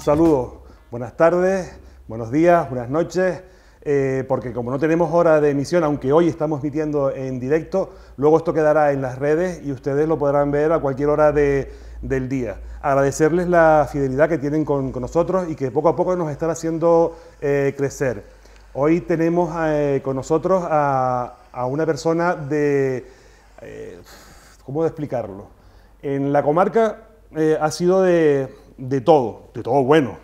un saludo, buenas tardes, buenos días, buenas noches. Eh, porque como no tenemos hora de emisión, aunque hoy estamos emitiendo en directo, luego esto quedará en las redes y ustedes lo podrán ver a cualquier hora del día. Agradecerles la fidelidad que tienen con, nosotros y que poco a poco nos están haciendo eh, crecer. Hoy tenemos eh, con nosotros a, una persona de... ¿Cómo explicarlo? En la comarca ha sido de de todo, de todo bueno.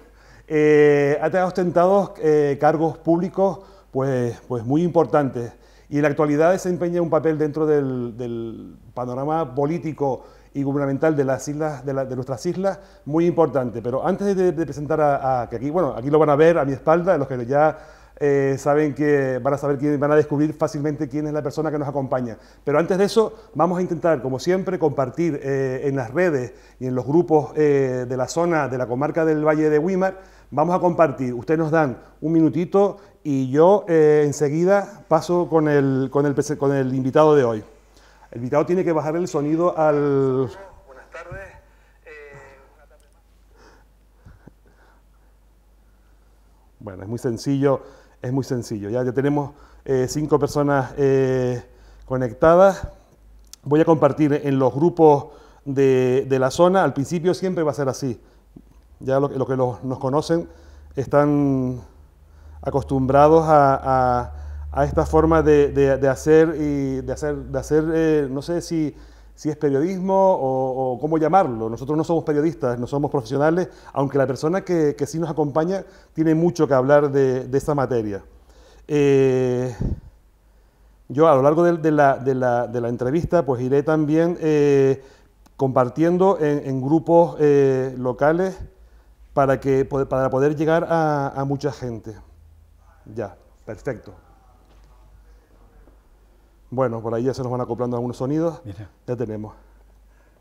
Eh, ha ostentado eh, cargos públicos pues, pues muy importantes y en la actualidad desempeña un papel dentro del, panorama político y gubernamental de las islas, de, nuestras islas, muy importante. Pero antes de, presentar a, que aquí, bueno, aquí lo van a ver a mi espalda, los que ya eh, saben que van a saber quién, van a descubrir fácilmente quién es la persona que nos acompaña. Pero antes de eso, vamos a intentar, como siempre, compartir eh, en las redes y en los grupos eh, de la zona de la comarca del Valle de Wimar. Vamos a compartir. Ustedes nos dan un minutito y yo enseguida paso con el, el, con el invitado de hoy. El invitado tiene que bajar el sonido al. Buenas tardes. Bueno, es muy sencillo es muy sencillo, ya, ya tenemos eh, cinco personas eh, conectadas. Voy a compartir en los grupos de, la zona, al principio siempre va a ser así. Ya lo que los, nos conocen están acostumbrados a, esta forma de, hacer, y de hacer, de hacer eh, no sé si si es periodismo o, cómo llamarlo. Nosotros no somos periodistas, no somos profesionales, aunque la persona que, sí nos acompaña tiene mucho que hablar de, esa materia. Eh, yo a lo largo de, la, entrevista pues iré también eh, compartiendo en, grupos eh, locales para, que, para poder llegar a mucha gente. Ya, perfecto. Bueno, por ahí ya se nos van acoplando algunos sonidos. Mira. Ya tenemos.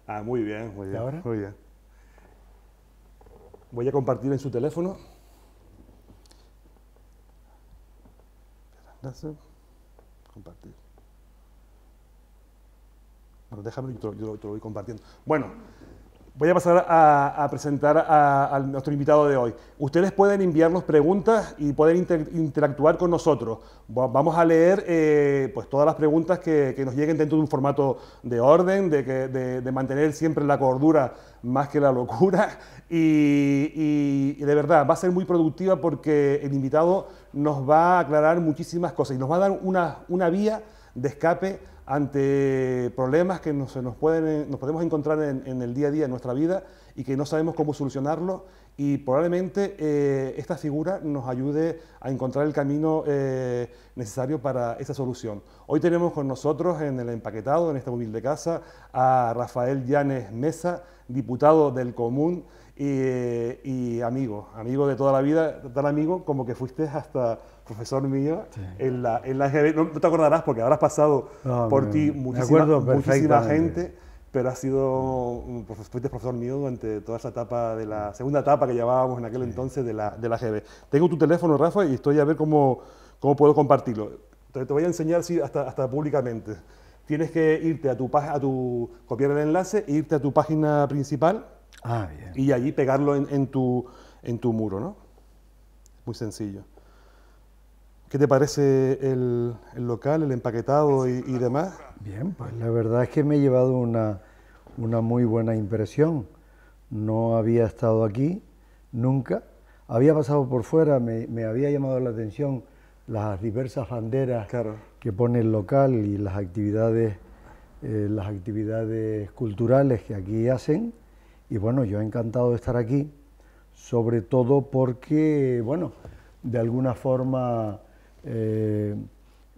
Ah, muy bien, muy bien. Ahora? Muy bien. Voy a compartir en su teléfono. Compartir. Bueno, déjame, yo yo te lo voy compartiendo. Bueno, Voy a pasar a, presentar a, nuestro invitado de hoy. Ustedes pueden enviarnos preguntas y poder interactuar con nosotros. Vamos a leer eh, pues todas las preguntas que, nos lleguen dentro de un formato de orden, de, mantener siempre la cordura más que la locura. Y, de verdad, va a ser muy productiva porque el invitado nos va a aclarar muchísimas cosas y nos va a dar una, una vía de escape ante problemas que nos, nos, pueden, eh, nos podemos encontrar en, el día a día, en nuestra vida, y que no sabemos cómo solucionarlo Y probablemente eh, esta figura nos ayude a encontrar el camino eh, necesario para esa solución. Hoy tenemos con nosotros en el empaquetado, en esta humilde casa, a Rafael Llanes Mesa, diputado del Común y, y amigo, amigo de toda la vida, tan amigo como que fuiste hasta profesor mío en la, en la No te acordarás porque habrás pasado por ti muchísima, gente, pero ha sido fuiste profesor mío durante toda esa etapa de la segunda etapa que llevábamos en aquel entonces de la, de la GB. Tengo tu teléfono, Rafa, y estoy a ver cómo, cómo puedo compartirlo. Te, voy a enseñar si hasta, hasta públicamente. Tienes que irte a tu a tu copiar el enlace, e irte a tu página principal ah, bien. y allí pegarlo en, en, tu, en tu muro, ¿no? Muy sencillo. ¿Qué te parece el, local, el empaquetado y, demás? Bien, pues la verdad es que me he llevado una, muy buena impresión. No había estado aquí nunca, había pasado por fuera, me, había llamado la atención las diversas banderas que pone el local y las actividades, eh, las actividades culturales que aquí hacen. Y bueno, yo he encantado de estar aquí, sobre todo porque, bueno, de alguna forma eh,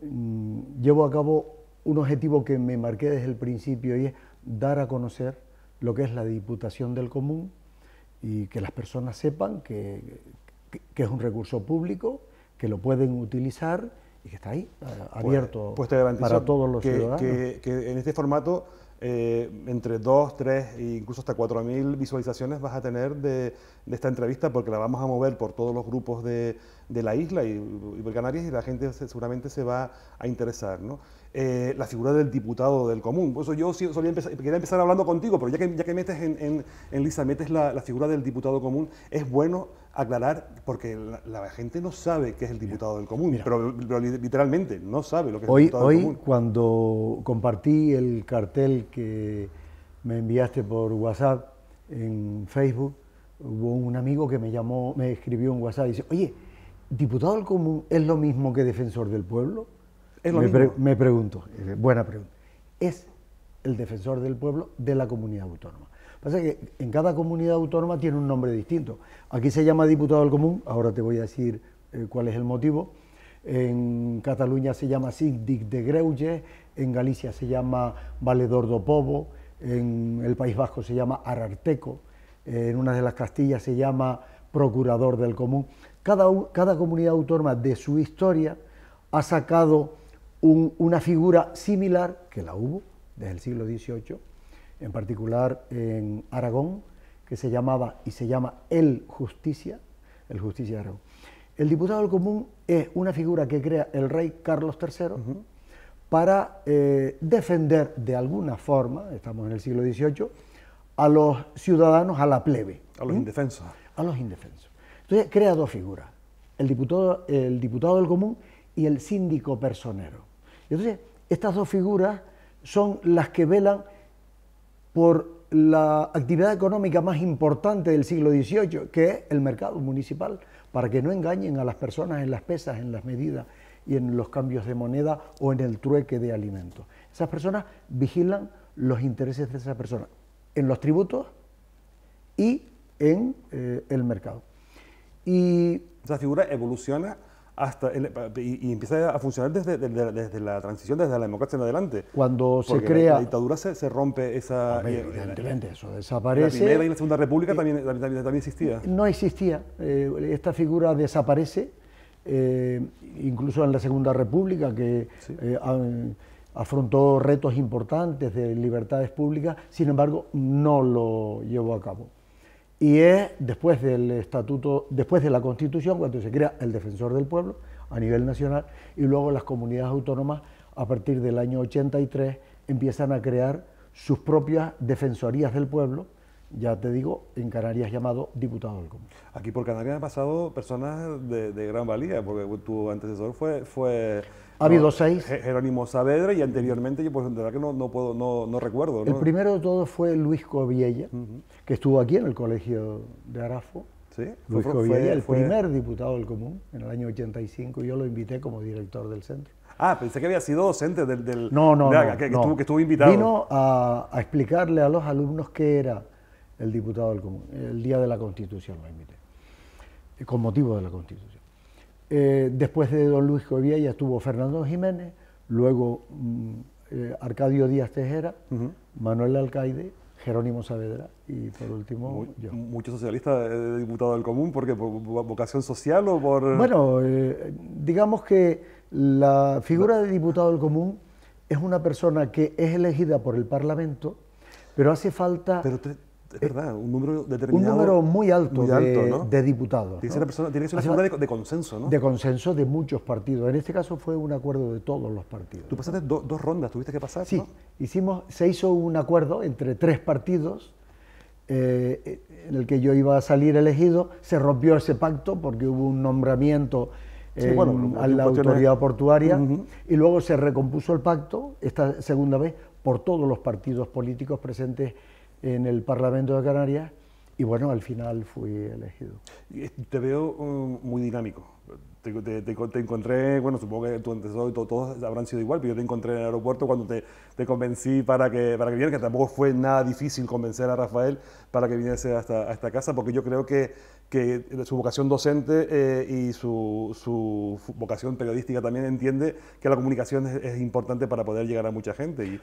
mm, llevo a cabo un objetivo que me marqué desde el principio y es dar a conocer lo que es la Diputación del Común y que las personas sepan que, es un recurso público, que lo pueden utilizar y que está ahí, eh, pues, abierto pues para todos los ciudadanos. que en este formato eh, entre 2, 3 e incluso hasta 4.000 visualizaciones vas a tener de, esta entrevista porque la vamos a mover por todos los grupos de, la isla y, y, por Canarias y la gente seguramente se va a interesar. ¿no? Eh, la figura del diputado del común. Por eso yo quería empezar hablando contigo, pero ya que, ya que metes en, en, Lisa, metes la, la figura del diputado común, es bueno aclarar, porque la, gente no sabe qué es el diputado del común, pero, literalmente no sabe lo que es el diputado del común. Hoy, cuando compartí el cartel que me enviaste por WhatsApp en Facebook, hubo un amigo que me llamó, me escribió en WhatsApp y dice, oye, diputado del común es lo mismo que defensor del pueblo. ¿Es lo mismo? me pregunto, eh, buena pregunta. Es el defensor del pueblo de la comunidad autónoma. Pasa que en cada comunidad autónoma tiene un nombre distinto. Aquí se llama diputado del común, ahora te voy a decir eh, cuál es el motivo. En Cataluña se llama síndic de Greuge, en Galicia se llama valedor do povo, en el País Vasco se llama ararteco, en una de las Castillas se llama procurador del común. Cada, comunidad autónoma de su historia ha sacado una figura similar, que la hubo desde el siglo XVIII, en particular en Aragón, que se llamaba y se llama El Justicia, El Justicia de Aragón. El diputado del común es una figura que crea el rey Carlos III para eh, defender de alguna forma, estamos en el siglo XVIII, a los ciudadanos, a la plebe. A los indefensos. A los indefensos. Entonces crea dos figuras, el diputado, el diputado del común y el síndico personero. Entonces, estas dos figuras son las que velan por la actividad económica más importante del siglo XVIII, que es el mercado municipal, para que no engañen a las personas en las pesas, en las medidas y en los cambios de moneda o en el trueque de alimentos. Esas personas vigilan los intereses de esas personas en los tributos y en eh, el mercado. Y esa figura evoluciona hasta y, empieza a funcionar desde, desde, desde, la transición, desde la democracia en adelante. Cuando se crea... La, la dictadura se, rompe esa... Eh, evidentemente, eso desaparece. La Primera y la Segunda República eh, también, también, existía. No existía. Eh, esta figura desaparece, incluso en la Segunda República, que afrontó retos importantes de libertades públicas, sin embargo, no lo llevó a cabo y es después del estatuto, después de la Constitución, cuando se crea el Defensor del Pueblo a nivel nacional y luego las comunidades autónomas a partir del año 83 empiezan a crear sus propias defensorías del pueblo ya te digo, en Canarias llamado diputado del Común. Aquí por Canarias han pasado personas de, gran valía, porque tu antecesor fue... fue ha habido seis. Jerónimo Saavedra y anteriormente yo por pues, que no, no, puedo, no, no recuerdo. El primero de todos fue Luis Coviella, que estuvo aquí en el colegio de Arafo. Sí, Luis fue, Coviella, fue, el primer diputado del Común, en el año 85, yo lo invité como director del centro. Ah, pensé que había sido docente del... del no, no, que, estuvo, invitado. Vino a, a explicarle a los alumnos qué era el diputado del común, el día de la Constitución lo invité, eh, con motivo de la Constitución. Eh, después de don Luis ya estuvo Fernando Jiménez, luego mm, eh, Arcadio Díaz Tejera, Manuel Alcaide, Jerónimo Saavedra y por último yo. ¿Muchos socialistas de diputado del común? ¿Por qué? ¿Por vocación social o por...? Bueno, digamos que la figura de diputado del común es una persona que es elegida por el Parlamento, pero hace falta... Es verdad, un número determinado. Un número muy alto, de, diputados. Tiene, que ser una Así, de, consenso, ¿no? De consenso de muchos partidos. En este caso fue un acuerdo de todos los partidos. Tú pasaste dos rondas, tuviste que pasar. Sí, hicimos, se hizo un acuerdo entre tres partidos eh, en el que yo iba a salir elegido. Se rompió ese pacto porque hubo un nombramiento a la autoridad portuaria y luego se recompuso el pacto esta segunda vez por todos los partidos políticos presentes en el Parlamento de Canarias y bueno, al final fui elegido. Eh, te veo um, muy dinámico, te, encontré, bueno, supongo que tu antecesor y todos, habrán sido igual, pero yo te encontré en el aeropuerto cuando te, convencí para que, para que vinieras, que tampoco fue nada difícil convencer a Rafael para que viniese hasta, esta casa, porque yo creo que, que su vocación docente eh, y su, su, vocación periodística también entiende que la comunicación es, importante para poder llegar a mucha gente y,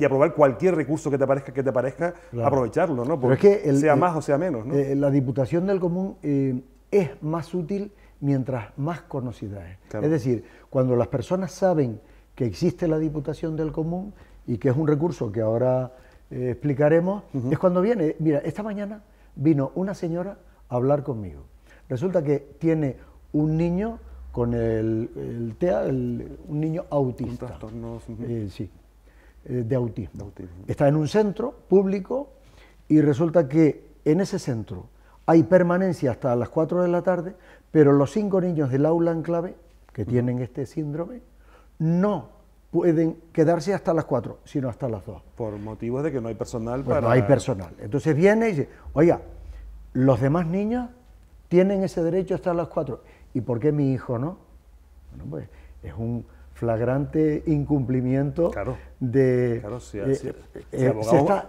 y, aprobar cualquier recurso que te parezca, que te parezca aprovecharlo, ¿no? Porque es que sea más o sea menos, eh, la Diputación del Común eh, es más útil mientras más conocida es. Es decir, cuando las personas saben que existe la Diputación del Común y que es un recurso que ahora eh, explicaremos, es cuando viene, mira, esta mañana vino una señora a hablar conmigo. Resulta que tiene un niño con el, el TEA, un niño autista. Eh, sí, eh, de, autismo. de autismo. Está en un centro público y resulta que en ese centro hay permanencia hasta las 4 de la tarde, pero los cinco niños del aula en clave que tienen este síndrome no pueden quedarse hasta las cuatro, sino hasta las dos. Por motivos de que no hay personal para... No hay personal. Entonces viene y dice, oiga, los demás niños tienen ese derecho hasta las cuatro. ¿Y por qué mi hijo no? Bueno, pues es un flagrante incumplimiento de... Claro, eh, eh, eh,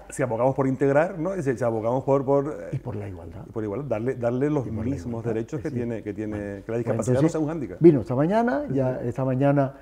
si, abogamos, por integrar, ¿no? si, abogamos por... por y por la igualdad. por igual. darle, darle los mismos derechos que, tiene, que tiene... la discapacidad no un hándicap. Vino esta mañana, ya esta mañana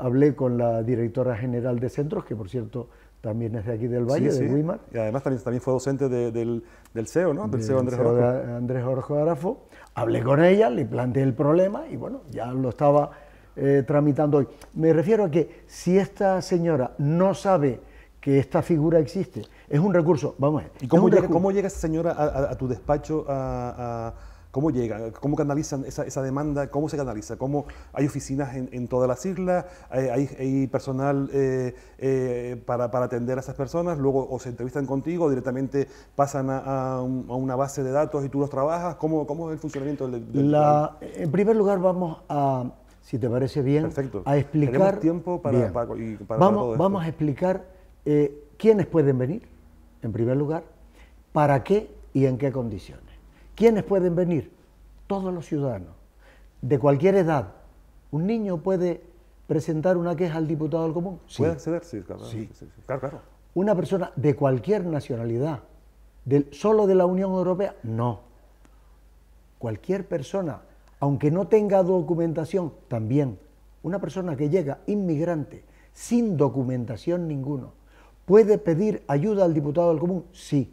hablé con la directora general de centros, que por cierto también es de aquí del Valle, de sí. Y además también, fue docente del, del CEO, ¿no? Del CEO e Andrés Orozco. Andrés Arafo. Hablé con ella, le planteé el problema y bueno, ya lo estaba eh, tramitando hoy. Me refiero a que si esta señora no sabe que esta figura existe, es un recurso, vamos a ver. ¿Y cómo, llega, cómo esa señora a, tu despacho ¿Cómo llega? ¿Cómo canalizan esa, demanda? ¿Cómo se canaliza? ¿Cómo hay oficinas en, todas las islas? Eh, ¿Hay, personal eh, para, atender a esas personas? ¿Luego o se entrevistan contigo o directamente pasan a, una base de datos y tú los trabajas? ¿Cómo, es el funcionamiento del...? en primer lugar vamos a, si te parece bien, a explicar... tiempo para... vamos, vamos a explicar eh, quiénes pueden venir, en primer lugar, para qué y en qué condiciones. ¿Quiénes pueden venir? Todos los ciudadanos, de cualquier edad. Un niño puede presentar una queja al diputado del común. Sí. Puede acceder, sí, claro, claro, Una persona de cualquier nacionalidad, solo de la Unión Europea, no. Cualquier persona aunque no tenga documentación, también una persona que llega inmigrante sin documentación ninguno ¿puede pedir ayuda al diputado del común? Sí,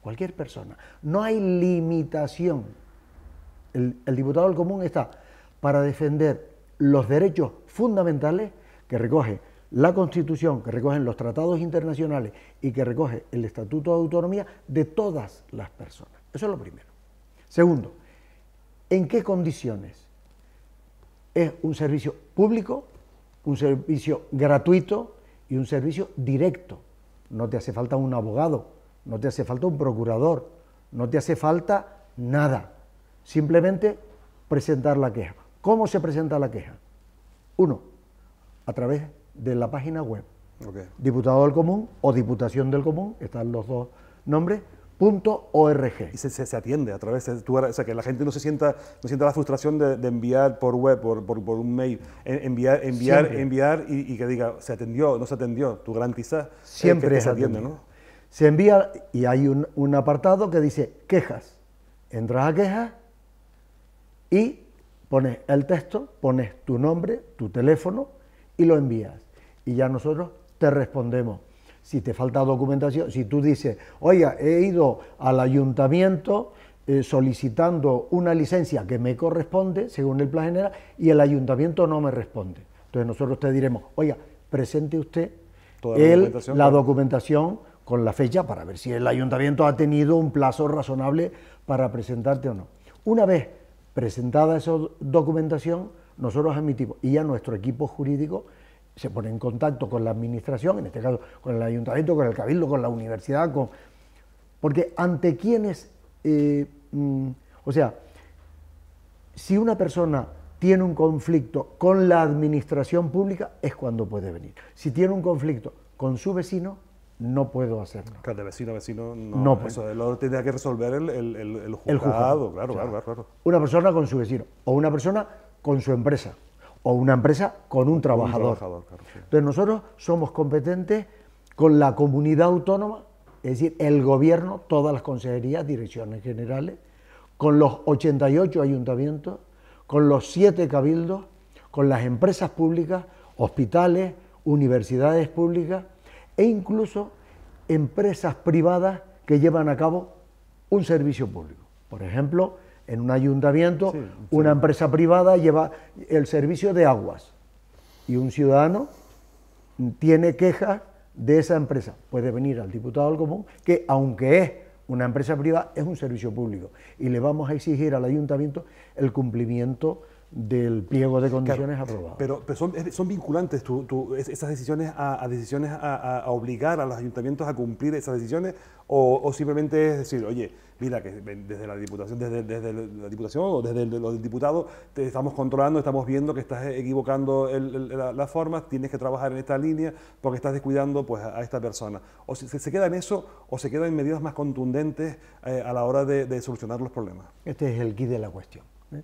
cualquier persona. No hay limitación. El, el diputado del común está para defender los derechos fundamentales que recoge la Constitución, que recogen los tratados internacionales y que recoge el Estatuto de Autonomía de todas las personas. Eso es lo primero. Segundo, ¿En qué condiciones? Es un servicio público, un servicio gratuito y un servicio directo. No te hace falta un abogado, no te hace falta un procurador, no te hace falta nada. Simplemente presentar la queja. ¿Cómo se presenta la queja? Uno, a través de la página web. Diputado del Común o Diputación del Común, están los dos nombres, .org. Y se, se, atiende a través de tu, o sea, que la gente no se sienta, no sienta la frustración de, enviar por web, por, un mail, enviar, enviar, enviar y, que diga, se atendió, no se atendió, tú garantizas eh, Siempre que se atiende, ¿no? Se envía y hay un, apartado que dice quejas. Entras a quejas y pones el texto, pones tu nombre, tu teléfono y lo envías. Y ya nosotros te respondemos si te falta documentación, si tú dices, oiga, he ido al ayuntamiento eh, solicitando una licencia que me corresponde, según el plan general, y el ayuntamiento no me responde. Entonces nosotros te diremos, oiga, presente usted la, documentación, con la fecha para ver si el ayuntamiento ha tenido un plazo razonable para presentarte o no. Una vez presentada esa documentación, nosotros admitimos y ya nuestro equipo jurídico se pone en contacto con la administración, en este caso con el ayuntamiento, con el cabildo, con la universidad, con... porque ante quienes, eh, mm, o sea, si una persona tiene un conflicto con la administración pública es cuando puede venir. Si tiene un conflicto con su vecino, no puedo hacerlo. de vecino a vecino no. no eso lo tendría que resolver el, el, el, juzgado, claro, claro, claro. Una persona con su vecino o una persona con su empresa o una empresa con un trabajador. Entonces nosotros somos competentes con la comunidad autónoma, es decir, el gobierno, todas las consejerías, direcciones generales, con los 88 ayuntamientos, con los 7 cabildos, con las empresas públicas, hospitales, universidades públicas e incluso empresas privadas que llevan a cabo un servicio público. Por ejemplo, en un ayuntamiento, una empresa privada lleva el servicio de aguas y un ciudadano tiene quejas de esa empresa. Puede venir al diputado del común, que aunque es una empresa privada, es un servicio público y le vamos a exigir al ayuntamiento el cumplimiento del pliego de condiciones aprobado. Pero, son, vinculantes tu, esas decisiones a, decisiones a, obligar a los ayuntamientos a cumplir esas decisiones o, simplemente es decir, oye, mira que desde la diputación, desde, la diputación o desde los diputados te estamos controlando, estamos viendo que estás equivocando las la formas, tienes que trabajar en esta línea porque estás descuidando pues a, esta persona. O se, se, queda en eso o se queda en medidas más contundentes eh, a la hora de, solucionar los problemas. Este es el kit de la cuestión. ¿eh?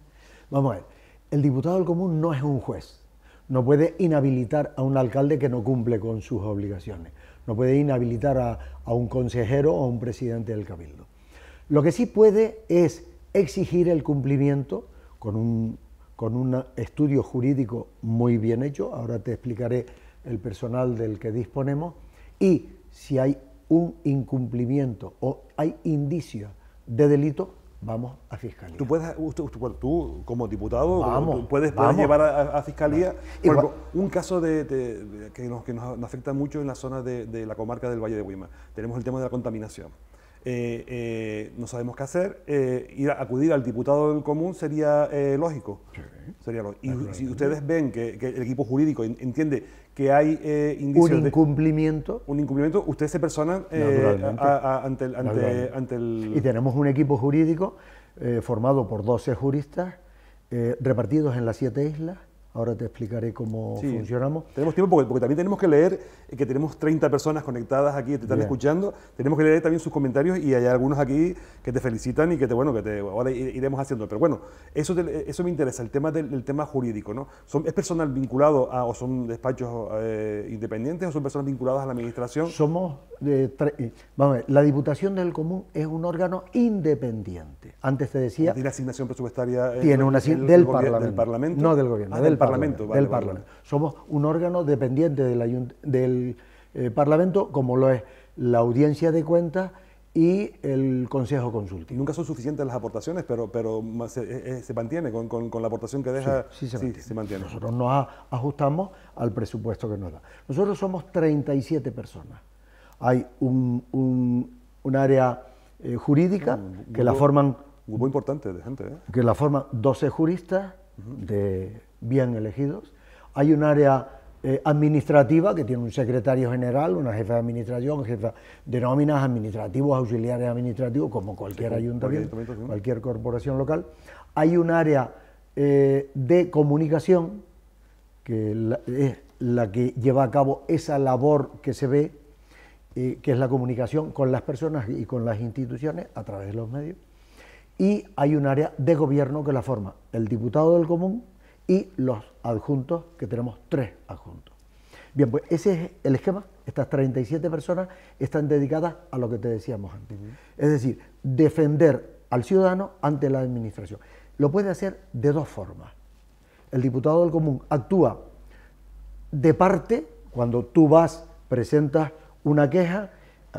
Vamos a ver el diputado del común no es un juez. No puede inhabilitar a un alcalde que no cumple con sus obligaciones. No puede inhabilitar a, un consejero o a un presidente del cabildo. Lo que sí puede es exigir el cumplimiento con un, con un estudio jurídico muy bien hecho. Ahora te explicaré el personal del que disponemos. Y si hay un incumplimiento o hay indicios de delito, vamos a fiscalía. Tú puedes, tú, como diputado, puedes, llevar a, fiscalía. un caso de, que, nos, nos, afecta mucho en la zona de, la comarca del Valle de Huima. Tenemos el tema de la contaminación. Eh, eh, no sabemos qué hacer, eh, ir a acudir al diputado del común sería lógico. sería Y si ustedes ven que, el equipo jurídico entiende que hay indicios ¿Un incumplimiento? un incumplimiento, ustedes se personan ante, el... Y tenemos un equipo jurídico formado por 12 juristas repartidos en las siete islas Ahora te explicaré cómo funcionamos. Tenemos tiempo porque, también tenemos que leer, eh, que tenemos 30 personas conectadas aquí que te están escuchando. Tenemos que leer también sus comentarios y hay algunos aquí que te felicitan y que te, bueno, que te, ahora iremos haciendo. Pero bueno, eso, eso me interesa, el tema del tema jurídico, ¿no? ¿Son, ¿Es personal vinculado a, o son despachos eh, independientes o son personas vinculadas a la administración? Somos, de eh, vamos a ver, la Diputación del Común es un órgano independiente. Antes te decía... Tiene asignación presupuestaria... Tiene una del, Parlamento. No del Gobierno, ah, del del Parlamento. Somos un órgano dependiente del, eh, Parlamento, como lo es la audiencia de cuentas y el Consejo Consultivo. Nunca son suficientes las aportaciones, pero, pero eh, eh, se, mantiene con, la aportación que deja. Sí, se, mantiene. Nosotros nos ajustamos al presupuesto que nos da. Nosotros somos 37 personas. Hay un, área jurídica que la forman... Muy importante de gente. ¿eh? Que la forman 12 juristas de bien elegidos. Hay un área eh, administrativa que tiene un secretario general, una jefa de administración, jefa de nóminas, administrativos, auxiliares administrativos, como cualquier ayuntamiento, cualquier, corporación local. Hay un área eh, de comunicación, que es la que lleva a cabo esa labor que se ve, eh, que es la comunicación con las personas y con las instituciones a través de los medios. Y hay un área de gobierno que la forma el diputado del común y los adjuntos, que tenemos tres adjuntos. Bien, pues ese es el esquema. Estas 37 personas están dedicadas a lo que te decíamos antes. Es decir, defender al ciudadano ante la administración. Lo puede hacer de dos formas. El diputado del común actúa de parte, cuando tú vas, presentas una queja,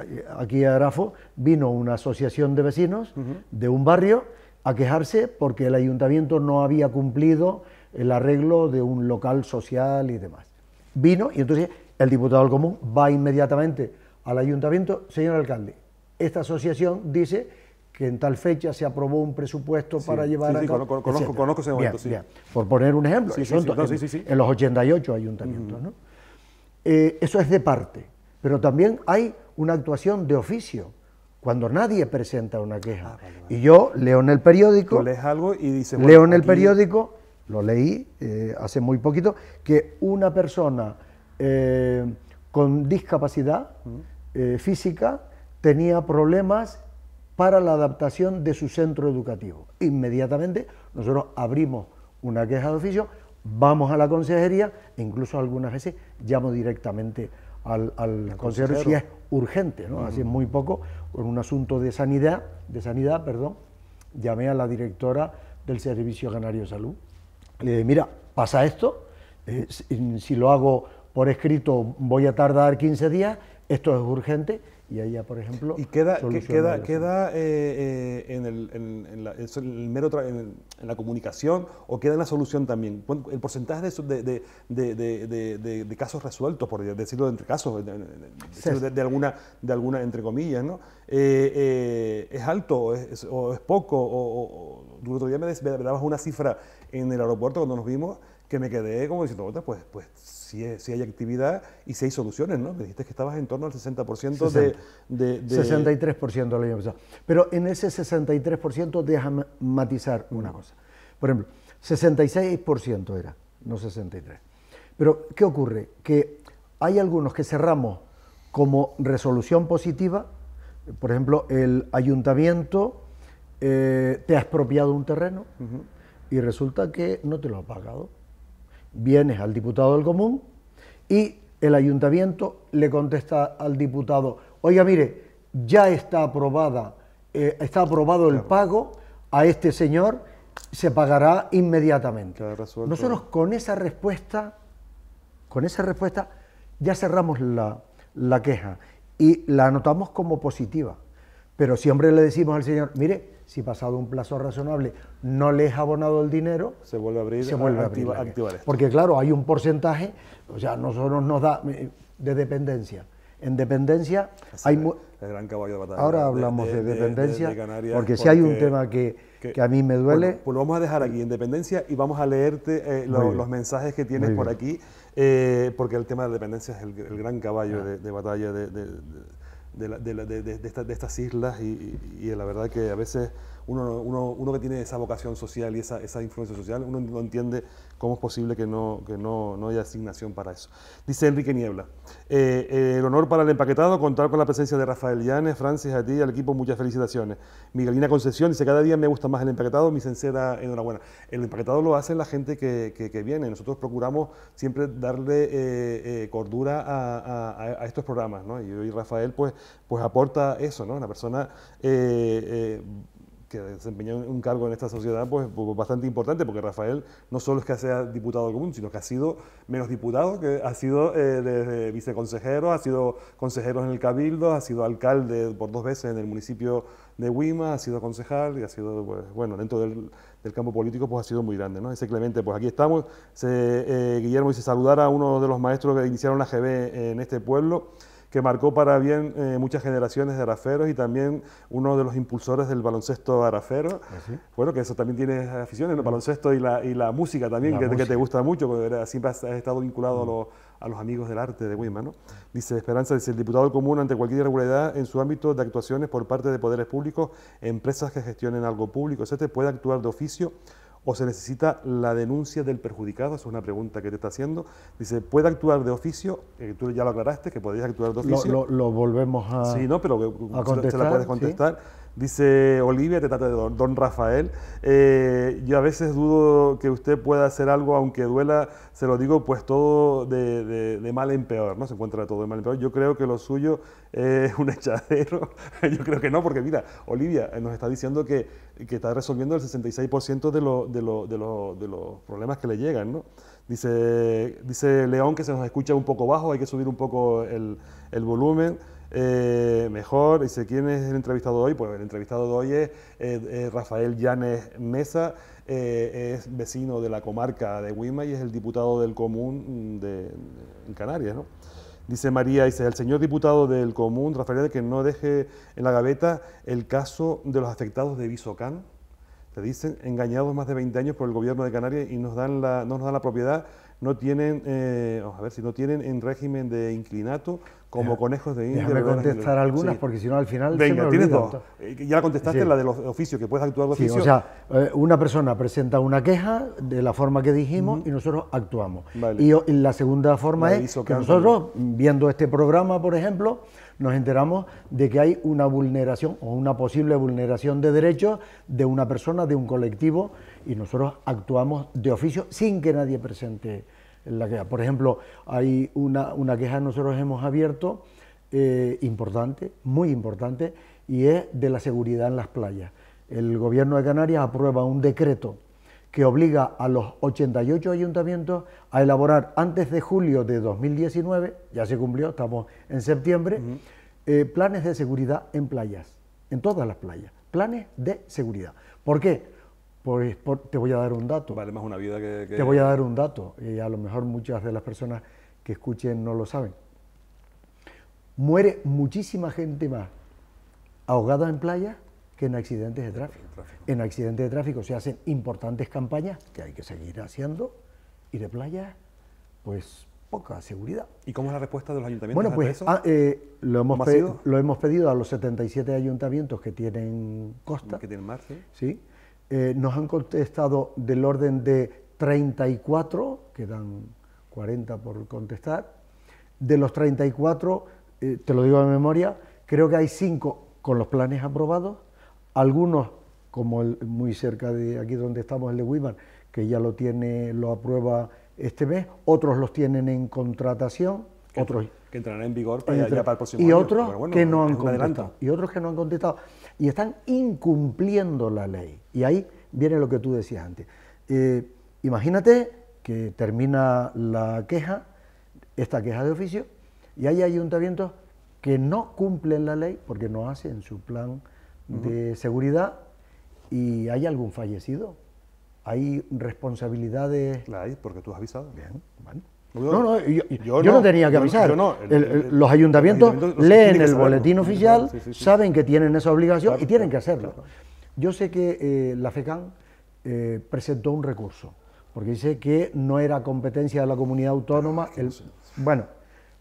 eh, aquí a Grafo vino una asociación de vecinos de un barrio a quejarse porque el ayuntamiento no había cumplido el arreglo de un local social y demás. Vino y entonces el diputado del común va inmediatamente al ayuntamiento, señor alcalde, esta asociación dice que en tal fecha se aprobó un presupuesto para llevar a sí, cabo... Conozco, conozco ese momento, Por poner un ejemplo, sí, en, en, los 88 ayuntamientos. ¿no? Eh, eso es de parte, pero también hay una actuación de oficio cuando nadie presenta una queja. Ah, y yo leo en el periódico... Tú algo y dice leo en el periódico lo leí eh, hace muy poquito, que una persona eh, con discapacidad eh, física tenía problemas para la adaptación de su centro educativo. Inmediatamente nosotros abrimos una queja de oficio, vamos a la consejería e incluso algunas veces llamo directamente al, consejero si es urgente, ¿no? es muy poco, con un asunto de sanidad, de sanidad, perdón, llamé a la directora del Servicio ganario de Salud le eh, dije, mira, pasa esto, eh, si lo hago por escrito voy a tardar 15 días, esto es urgente, y por ejemplo, y queda queda queda eh, eh, en, el, en, la, mero en, la comunicación o queda en la solución también. El porcentaje de, de, de, casos resueltos, por decirlo entre casos, de, alguna de alguna entre comillas, ¿no? Eh, es alto o es poco. O, otro día me dabas una cifra en el aeropuerto cuando nos vimos que me quedé como diciendo, pues, pues si si hay actividad y si hay soluciones, ¿no? Me dijiste que estabas en torno al 60% De, de, de, 63% el año pasado. Pero en ese 63% déjame matizar una cosa. Por ejemplo, 66% era, no 63%. Pero, ¿qué ocurre? Que hay algunos que cerramos como resolución positiva, por ejemplo, el ayuntamiento eh, te ha expropiado un terreno y resulta que no te lo ha pagado Vienes al diputado del común y el ayuntamiento le contesta al diputado, oiga, mire, ya está aprobada, eh, está aprobado el pago a este señor, se pagará inmediatamente. Nosotros con esa respuesta, con esa respuesta, ya cerramos la queja y la anotamos como positiva. Pero siempre le decimos al Señor, mire, si pasado un plazo razonable no le es abonado el dinero, se vuelve a abrir, activar Porque claro, hay un porcentaje, o sea, nosotros nos da eh, de dependencia. En dependencia hay... El gran caballo de batalla. Ahora hablamos de, dependencia, porque si hay un tema que, a mí me duele... pues lo vamos a dejar aquí, independencia, y vamos a leerte eh, los mensajes que tienes por aquí, eh, porque el tema de dependencia es el, gran caballo ah. de, batalla de de, de, de, de, estas islas y, y, y, la verdad que a veces uno, uno, uno que tiene esa vocación social y esa, esa, influencia social, uno no entiende cómo es posible que no, que no, no haya asignación para eso. Dice Enrique Niebla, eh, eh, el honor para el empaquetado contar con la presencia de Rafael Llanes, Francis, a ti y al equipo, muchas felicitaciones. Miguelina Concesión dice, cada día me gusta más el empaquetado, mi sincera enhorabuena. El empaquetado lo hace la gente que, que, viene, nosotros procuramos siempre darle eh, cordura a, a, estos programas, ¿no? Y, hoy Rafael pues, pues aporta eso, ¿no? Una persona que desempeñó un cargo en esta sociedad pues, bastante importante, porque Rafael no solo es que sea diputado común, sino que ha sido menos diputado, que ha sido eh, desde viceconsejero, ha sido consejero en el Cabildo, ha sido alcalde por dos veces en el municipio de Huima ha sido concejal y ha sido, pues, bueno, dentro del, campo político pues ha sido muy grande. ¿no? Ese Clemente, pues aquí estamos. Se, eh, Guillermo dice saludar a uno de los maestros que iniciaron la GB en este pueblo que marcó para bien eh, muchas generaciones de araferos y también uno de los impulsores del baloncesto arafero. Ah, bueno, que eso también tiene aficiones, el baloncesto y la, y la música también, que, te gusta mucho, porque siempre has, estado vinculado a los amigos del arte de Wisman, ¿no? Dice Esperanza, dice el diputado común ante cualquier irregularidad en su ámbito de actuaciones por parte de poderes públicos, empresas que gestionen algo público, etc., puede actuar de oficio o se necesita la denuncia del perjudicado? Esa es una pregunta que te está haciendo. Dice, ¿puede actuar de oficio? Eh, tú ya lo aclaraste, que podrías actuar de oficio. Lo, lo, volvemos a. Sí, no, pero eh, se la puedes contestar. Dice Olivia, te trata de don, Rafael. Eh, yo a veces dudo que usted pueda hacer algo, aunque duela, se lo digo, pues todo de, mal en peor, ¿no? Se encuentra todo de mal en peor. Yo creo que lo suyo es un echadero. yo creo que no, porque mira, Olivia eh, nos está diciendo que, que está resolviendo el 66% de, de, de, los problemas que le llegan, ¿no? Dice, dice León que se nos escucha un poco bajo, hay que subir un poco el, el volumen. Eh, mejor. Dice, ¿quién es el entrevistado de hoy? Pues el entrevistado de hoy es eh, eh, Rafael Llanes Mesa, es vecino de la comarca de Huima y es el diputado del Común mm, de, Canarias, ¿no? Dice María, dice el señor diputado del Común, Rafael, que no deje en la gaveta el caso de los afectados de Visocán. Te dicen engañados más de 20 años por el gobierno de Canarias y nos dan no nos dan la propiedad no tienen, eh, a ver si no tienen en régimen de inclinato como conejos de India. Déjame contestar algunas porque si no al final. Venga, se me tienes dos. Eh, ya la contestaste, la de los oficios, que puedes actuar de oficio. o sea, eh, una persona presenta una queja de la forma que dijimos y nosotros actuamos. Y, la segunda forma es que nosotros, viendo este programa, por ejemplo, nos enteramos de que hay una vulneración o una posible vulneración de derechos de una persona, de un colectivo, y nosotros actuamos de oficio sin que nadie presente la Por ejemplo, hay una, queja que nosotros hemos abierto eh, importante, muy importante, y es de la seguridad en las playas. El gobierno de Canarias aprueba un decreto que obliga a los 88 ayuntamientos a elaborar antes de julio de 2019, ya se cumplió, estamos en septiembre, eh, planes de seguridad en playas, en todas las playas, planes de seguridad. ¿Por qué? Pues te voy a dar un dato. Vale más una vida que, Te voy a dar un dato, y a lo mejor muchas de las personas que escuchen no lo saben. Muere muchísima gente más ahogada en playa que en accidentes de tráfico. En accidentes de tráfico se hacen importantes campañas que hay que seguir haciendo y de playa, pues poca seguridad. ¿Y cómo es la respuesta de los ayuntamientos? Bueno, pues eso? Ah, eh, lo, hemos pedido, lo hemos pedido a los 77 ayuntamientos que tienen costa. Que tienen mar, ¿sí? Eh, nos han contestado del orden de 34, quedan 40 por contestar. De los 34, eh, te lo digo de memoria, creo que hay 5 con los planes aprobados, algunos, como el, muy cerca de aquí donde estamos, el de Wiman, que ya lo tiene, lo aprueba este mes, otros los tienen en contratación, que otros que entrarán en vigor para, próximo y que no han y otros que no han contestado y están incumpliendo la ley. Y ahí viene lo que tú decías antes. Eh, imagínate que termina la queja, esta queja de oficio, y hay ayuntamientos que no cumplen la ley porque no hacen su plan de seguridad y hay algún fallecido. Hay responsabilidades. La hay porque tú has avisado. Bien, bueno. No, no, yo, no, tenía que avisar. los ayuntamientos, leen el boletín oficial, saben que tienen esa obligación y tienen que hacerlo. Yo sé que eh, la FECAN eh, presentó un recurso, porque dice que no era competencia de la comunidad autónoma. bueno,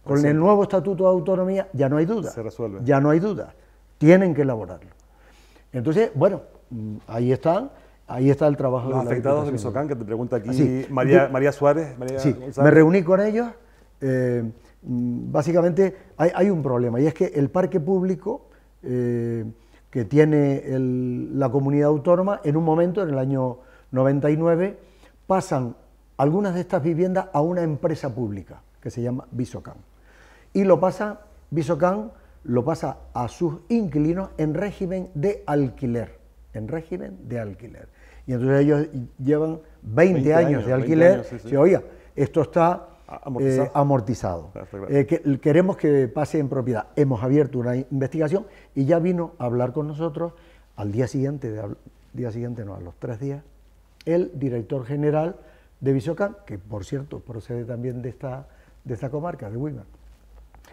con el nuevo Estatuto de Autonomía ya no hay duda. Se resuelve. Ya no hay duda. Tienen que elaborarlo. Entonces, bueno, mm, ahí están Ahí está el trabajo de la afectados de Visocan, que te pregunta aquí María, Suárez. sí, me reuní con ellos. Eh, básicamente hay, un problema y es que el parque público eh, que tiene la comunidad autónoma, en un momento, en el año 99, pasan algunas de estas viviendas a una empresa pública que se llama Visocan. Y lo pasa, Visocan lo pasa a sus inquilinos en régimen de alquiler, en régimen de alquiler. Y entonces ellos llevan 20, años, de alquiler. se oiga, esto está eh, amortizado. Ah, eh, queremos que pase en propiedad. Hemos abierto una investigación y ya vino a hablar con nosotros al día siguiente, día siguiente no, a los tres días, el director general de Visocan, que por cierto procede también de esta, de esta comarca, de Wilmer.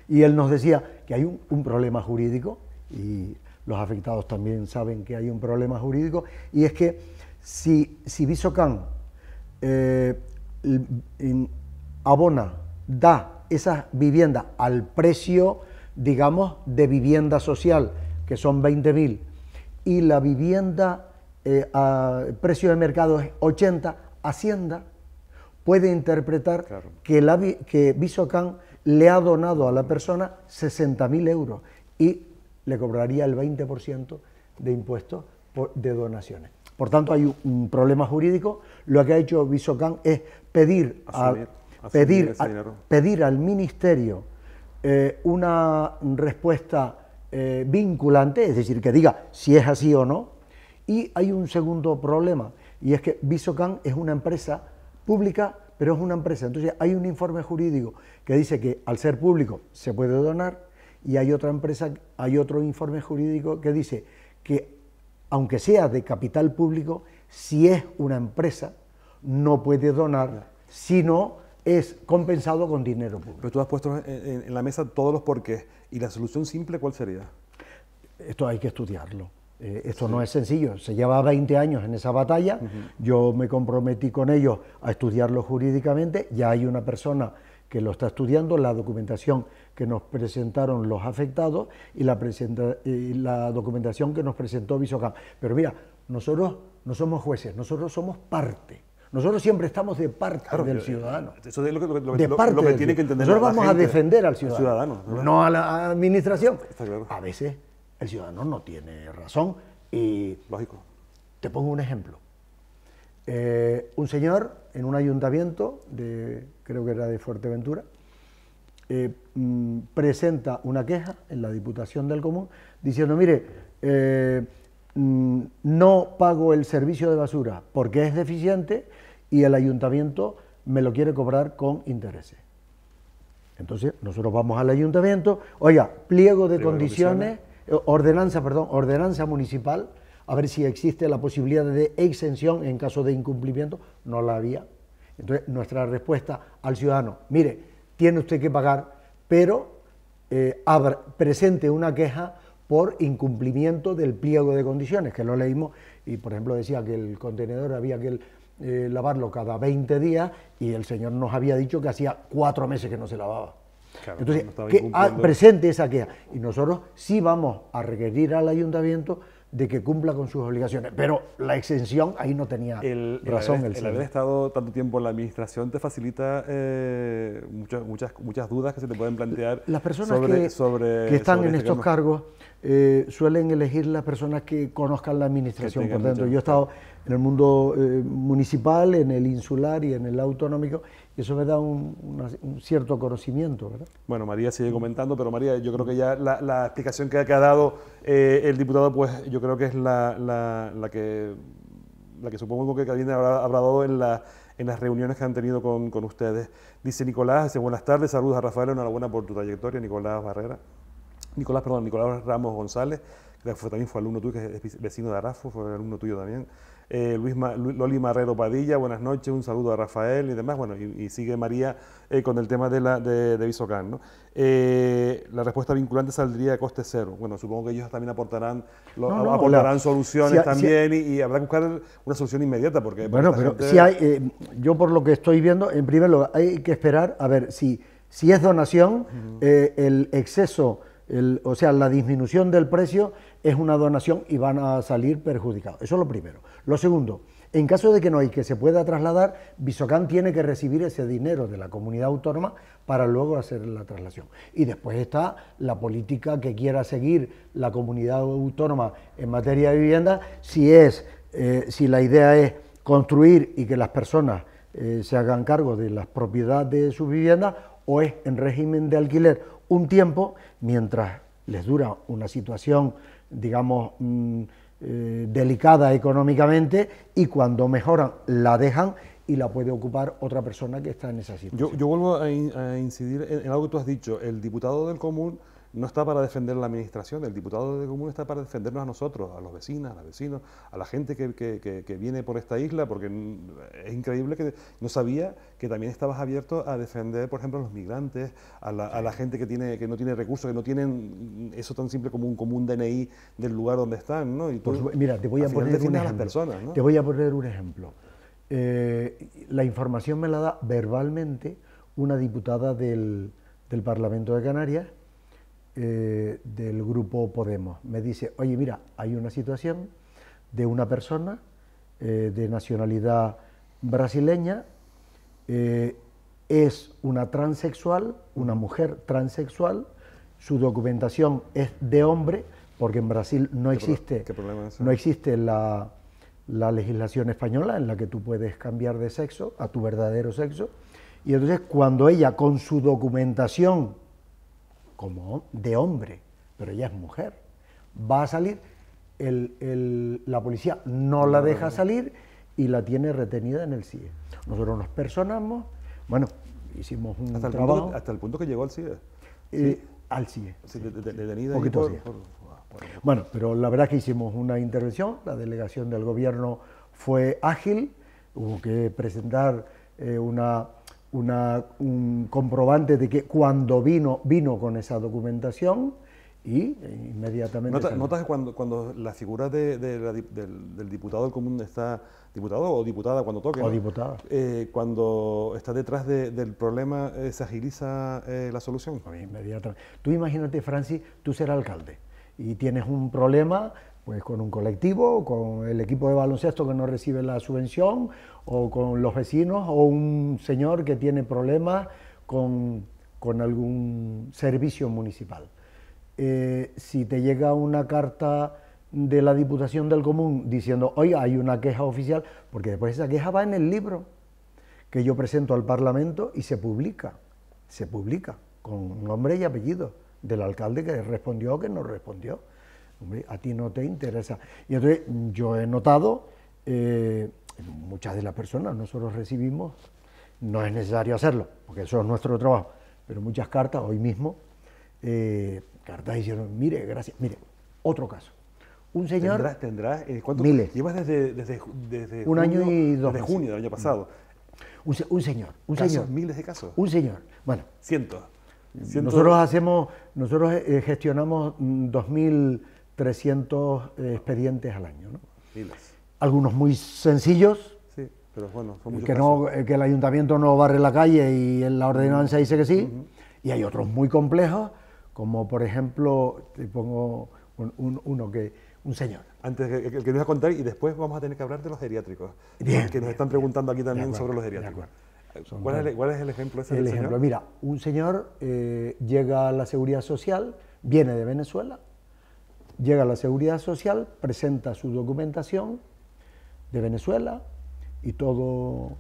Y él nos decía que hay un problema jurídico y los afectados también saben que hay un problema jurídico y es que si, si eh, abona, da esas viviendas al precio, digamos, de vivienda social, que son 20.000, y la vivienda eh, a precio de mercado es 80, Hacienda puede interpretar que, la, le ha donado a la persona 60.000 euros y le cobraría el 20% de impuestos de donaciones. Por tanto, hay un problema jurídico. Lo que ha hecho Visocan es pedir, pedir, pedir al Ministerio eh, una respuesta eh, vinculante, es decir, que diga si es así o no. Y hay un segundo problema, y es que Visocan es una empresa pública, pero es una empresa. Entonces hay un informe jurídico que dice que al ser público se puede donar, y hay otra empresa, hay otro informe jurídico que dice que aunque sea de capital público, si es una empresa, no puede donar, si no es compensado con dinero público. Pero tú has puesto en, la mesa todos los porqués. ¿Y la solución simple cuál sería? Esto hay que estudiarlo. Eh, esto no es sencillo, se lleva 20 años en esa batalla, yo me comprometí con ellos a estudiarlo jurídicamente, ya hay una persona que lo está estudiando, la documentación que nos presentaron los afectados y la, la documentación que nos presentó Visocam. Pero mira, nosotros no somos jueces, nosotros somos parte. Nosotros siempre estamos de parte del eh, ciudadano. Eso es lo que, lo, lo, que tiene que entender Nosotros vamos a defender al ciudadano, no a la administración. A veces el ciudadano no tiene razón y... Lógico. Te pongo un ejemplo. Eh, un señor en un ayuntamiento, de, creo que era de Fuerteventura, eh, mm, presenta una queja en la Diputación del Común diciendo, mire, eh, mm, no pago el servicio de basura porque es deficiente y el ayuntamiento me lo quiere cobrar con intereses. Entonces, nosotros vamos al ayuntamiento, oiga, pliego de condiciones, eh, ordenanza, perdón, ordenanza municipal, a ver si existe la posibilidad de exención en caso de incumplimiento, no la había. Entonces, nuestra respuesta al ciudadano, mire, tiene usted que pagar, pero eh, presente una queja por incumplimiento del pliego de condiciones, que lo leímos y, por ejemplo, decía que el contenedor había que eh, lavarlo cada 20 días y el señor nos había dicho que hacía cuatro meses que no se lavaba. Entonces, ah, presente esa queja. Y nosotros sí vamos a requerir al ayuntamiento de que cumpla con sus obligaciones. Pero la exención ahí no tenía razón. El haber, estado tanto tiempo en la administración te facilita eh, muchas, muchas, muchas dudas que se te pueden plantear. Las personas que, están en este estos cargos eh, suelen elegir las personas que conozcan la administración. Por dentro, yo he estado en el mundo eh, municipal, en el insular y en el autonómico eso me da un, cierto conocimiento. ¿verdad? Bueno, María sigue comentando, pero María, yo creo que ya la, explicación que, ha dado eh, el diputado, pues yo creo que es la, que la que supongo que también habrá, dado en, las reuniones que han tenido con, ustedes. Dice Nicolás, buenas tardes, saludos a Rafael, enhorabuena por tu trayectoria, Nicolás Barrera. Nicolás, perdón, Nicolás Ramos González, que también fue alumno tuyo, que es vecino de Arafo, fue alumno tuyo también. Eh, Luis Loli Marrero Padilla, buenas noches, un saludo a Rafael y demás, bueno, y, sigue María eh, con el tema de, la, de, ¿no? Eh, la respuesta vinculante saldría de coste cero. Bueno, supongo que ellos también aportarán, soluciones también y, habrá que buscar una solución inmediata porque... Bueno, pero si hay, yo por lo que estoy viendo, en primer lugar, hay que esperar a ver si, si es donación, el exceso... o sea, la disminución del precio es una donación y van a salir perjudicados. Eso es lo primero. Lo segundo, en caso de que no hay que se pueda trasladar, Bisocán tiene que recibir ese dinero de la comunidad autónoma para luego hacer la traslación. Y después está la política que quiera seguir la comunidad autónoma en materia de vivienda, si es, eh, si la idea es construir y que las personas eh, se hagan cargo de las propiedades de sus viviendas o es en régimen de alquiler un tiempo mientras les dura una situación, digamos, mm, eh, delicada económicamente y cuando mejoran la dejan y la puede ocupar otra persona que está en esa situación. Yo, vuelvo a, incidir en, en, algo que tú has dicho. El diputado del común no está para defender la administración, el diputado de común está para defendernos a nosotros, a los vecinos, a vecinos, a la gente que, viene por esta isla, porque es increíble que no sabía que también estabas abierto a defender, por ejemplo, a los migrantes, a la, gente que, tiene, que no tiene recursos, que no tienen eso tan simple como un común DNI del lugar donde están, ¿no? Y pues, mira, te voy a poner un ejemplo. Personas, eh, Te voy a poner un ejemplo. la información me la da verbalmente una diputada del Parlamento de Canarias eh, del grupo Podemos. Me dice, oye, mira, hay una situación de una persona eh, de nacionalidad brasileña, eh, es una transexual, una mujer transexual, su documentación es de hombre, porque en Brasil no existe, no existe la, la, legislación española en la que tú puedes cambiar de sexo a tu verdadero sexo. Y entonces cuando ella con su documentación como de hombre, pero ella es mujer. Va a salir, el, la policía no la deja salir y la tiene retenida en el CIE. Nosotros nos personamos, bueno, hicimos un hasta el Punto, hasta el punto que llegó al CIE. Eh, al CIE. Sí, detenida. E. bueno, pero la verdad es que hicimos una intervención, la delegación del gobierno fue ágil, hubo que presentar eh, una una, un comprobante de que cuando vino, vino con esa documentación y inmediatamente... ¿Notas que cuando, cuando la figura de, del, diputado del común está, diputado o diputada cuando toque, o diputada. Eh, cuando está detrás del problema eh, se agiliza eh, la solución? Inmediatamente. Tú imagínate, Francis, tú ser alcalde y tienes un problema pues con un colectivo, con el equipo de baloncesto que no recibe la subvención, o con los vecinos, o un señor que tiene problemas con, algún servicio municipal. Eh, si te llega una carta de la Diputación del Común diciendo, oiga, hay una queja oficial, porque después esa queja va en el libro que yo presento al Parlamento y se publica, se publica con nombre y apellido del alcalde que respondió o que no respondió. Hombre, a ti no te interesa. Y entonces yo he notado, eh, muchas de las personas nosotros recibimos, no es necesario hacerlo, porque eso es nuestro trabajo, pero muchas cartas hoy mismo, eh, cartas diciendo mire, gracias, mire, otro caso. Un señor... Tendrás, tendrás, eh, miles. Llevas desde, desde, un junio, año y dos desde junio del año pasado. Mm. Un, señor, un señor. Miles de casos. Un señor, bueno. Cientos. Mm, nosotros hacemos, nosotros gestionamos 2.000 mm, 300 eh, expedientes al año. Algunos muy sencillos, que, el ayuntamiento no barre la calle y en la ordenanza dice que sí, y hay otros muy complejos, como por ejemplo, te pongo un, uno que, un señor. Antes que, que, nos va a contar y después vamos a tener que hablar de los geriátricos, que nos están preguntando aquí también sobre los geriátricos. ¿Cuál es, el, ejemplo ejemplo, Mira, un señor eh, llega a la seguridad social, viene de Venezuela, llega a la Seguridad Social, presenta su documentación de Venezuela y todo,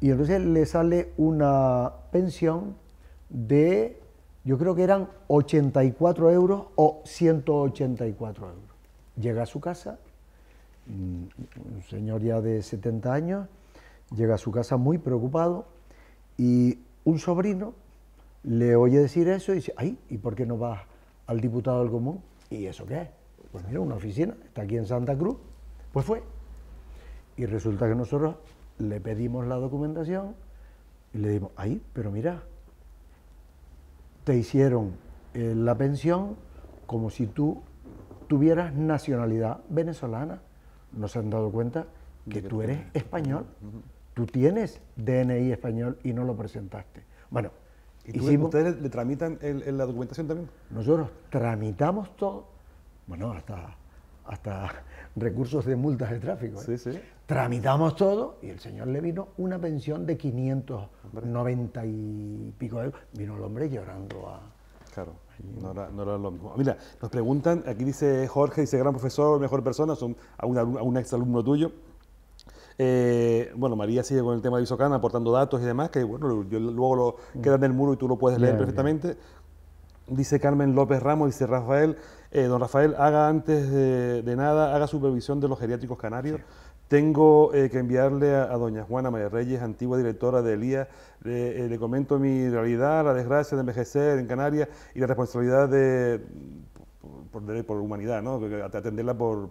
y entonces le sale una pensión de, yo creo que eran 84 euros o 184 euros. Llega a su casa, mm, un señor ya de 70 años, llega a su casa muy preocupado y un sobrino le oye decir eso y dice, ay, ¿y por qué no vas al diputado del común? ¿Y eso qué es? Pues mira, una oficina, está aquí en Santa Cruz. Pues fue. Y resulta que nosotros le pedimos la documentación y le dimos, ahí, pero mira, te hicieron eh, la pensión como si tú tuvieras nacionalidad venezolana. No se han dado cuenta que tú eres español. Tú tienes DNI español y no lo presentaste. Bueno, ¿Y ustedes le, tramitan la documentación también? Nosotros tramitamos todo, bueno, hasta, hasta recursos de multas de tráfico. ¿eh? Tramitamos todo y el señor le vino una pensión de 590 y pico euros. Vino el hombre llorando a... Claro, no era, no era, lo mismo. Mira, nos preguntan, aquí dice Jorge, dice gran profesor, mejor persona, son un, a un ex alumno tuyo. Eh, bueno, María sigue con el tema de Isocana, aportando datos y demás, que bueno, yo luego lo mm. queda en el muro y tú lo puedes leer perfectamente. Dice Carmen López Ramos, dice Rafael, eh, don Rafael, haga antes de, nada, haga supervisión de los geriátricos canarios. Tengo eh, que enviarle a, doña Juana María Reyes, antigua directora de elía le, comento mi realidad, la desgracia de envejecer en Canarias y la responsabilidad de, por, por, humanidad, ¿no? atenderla por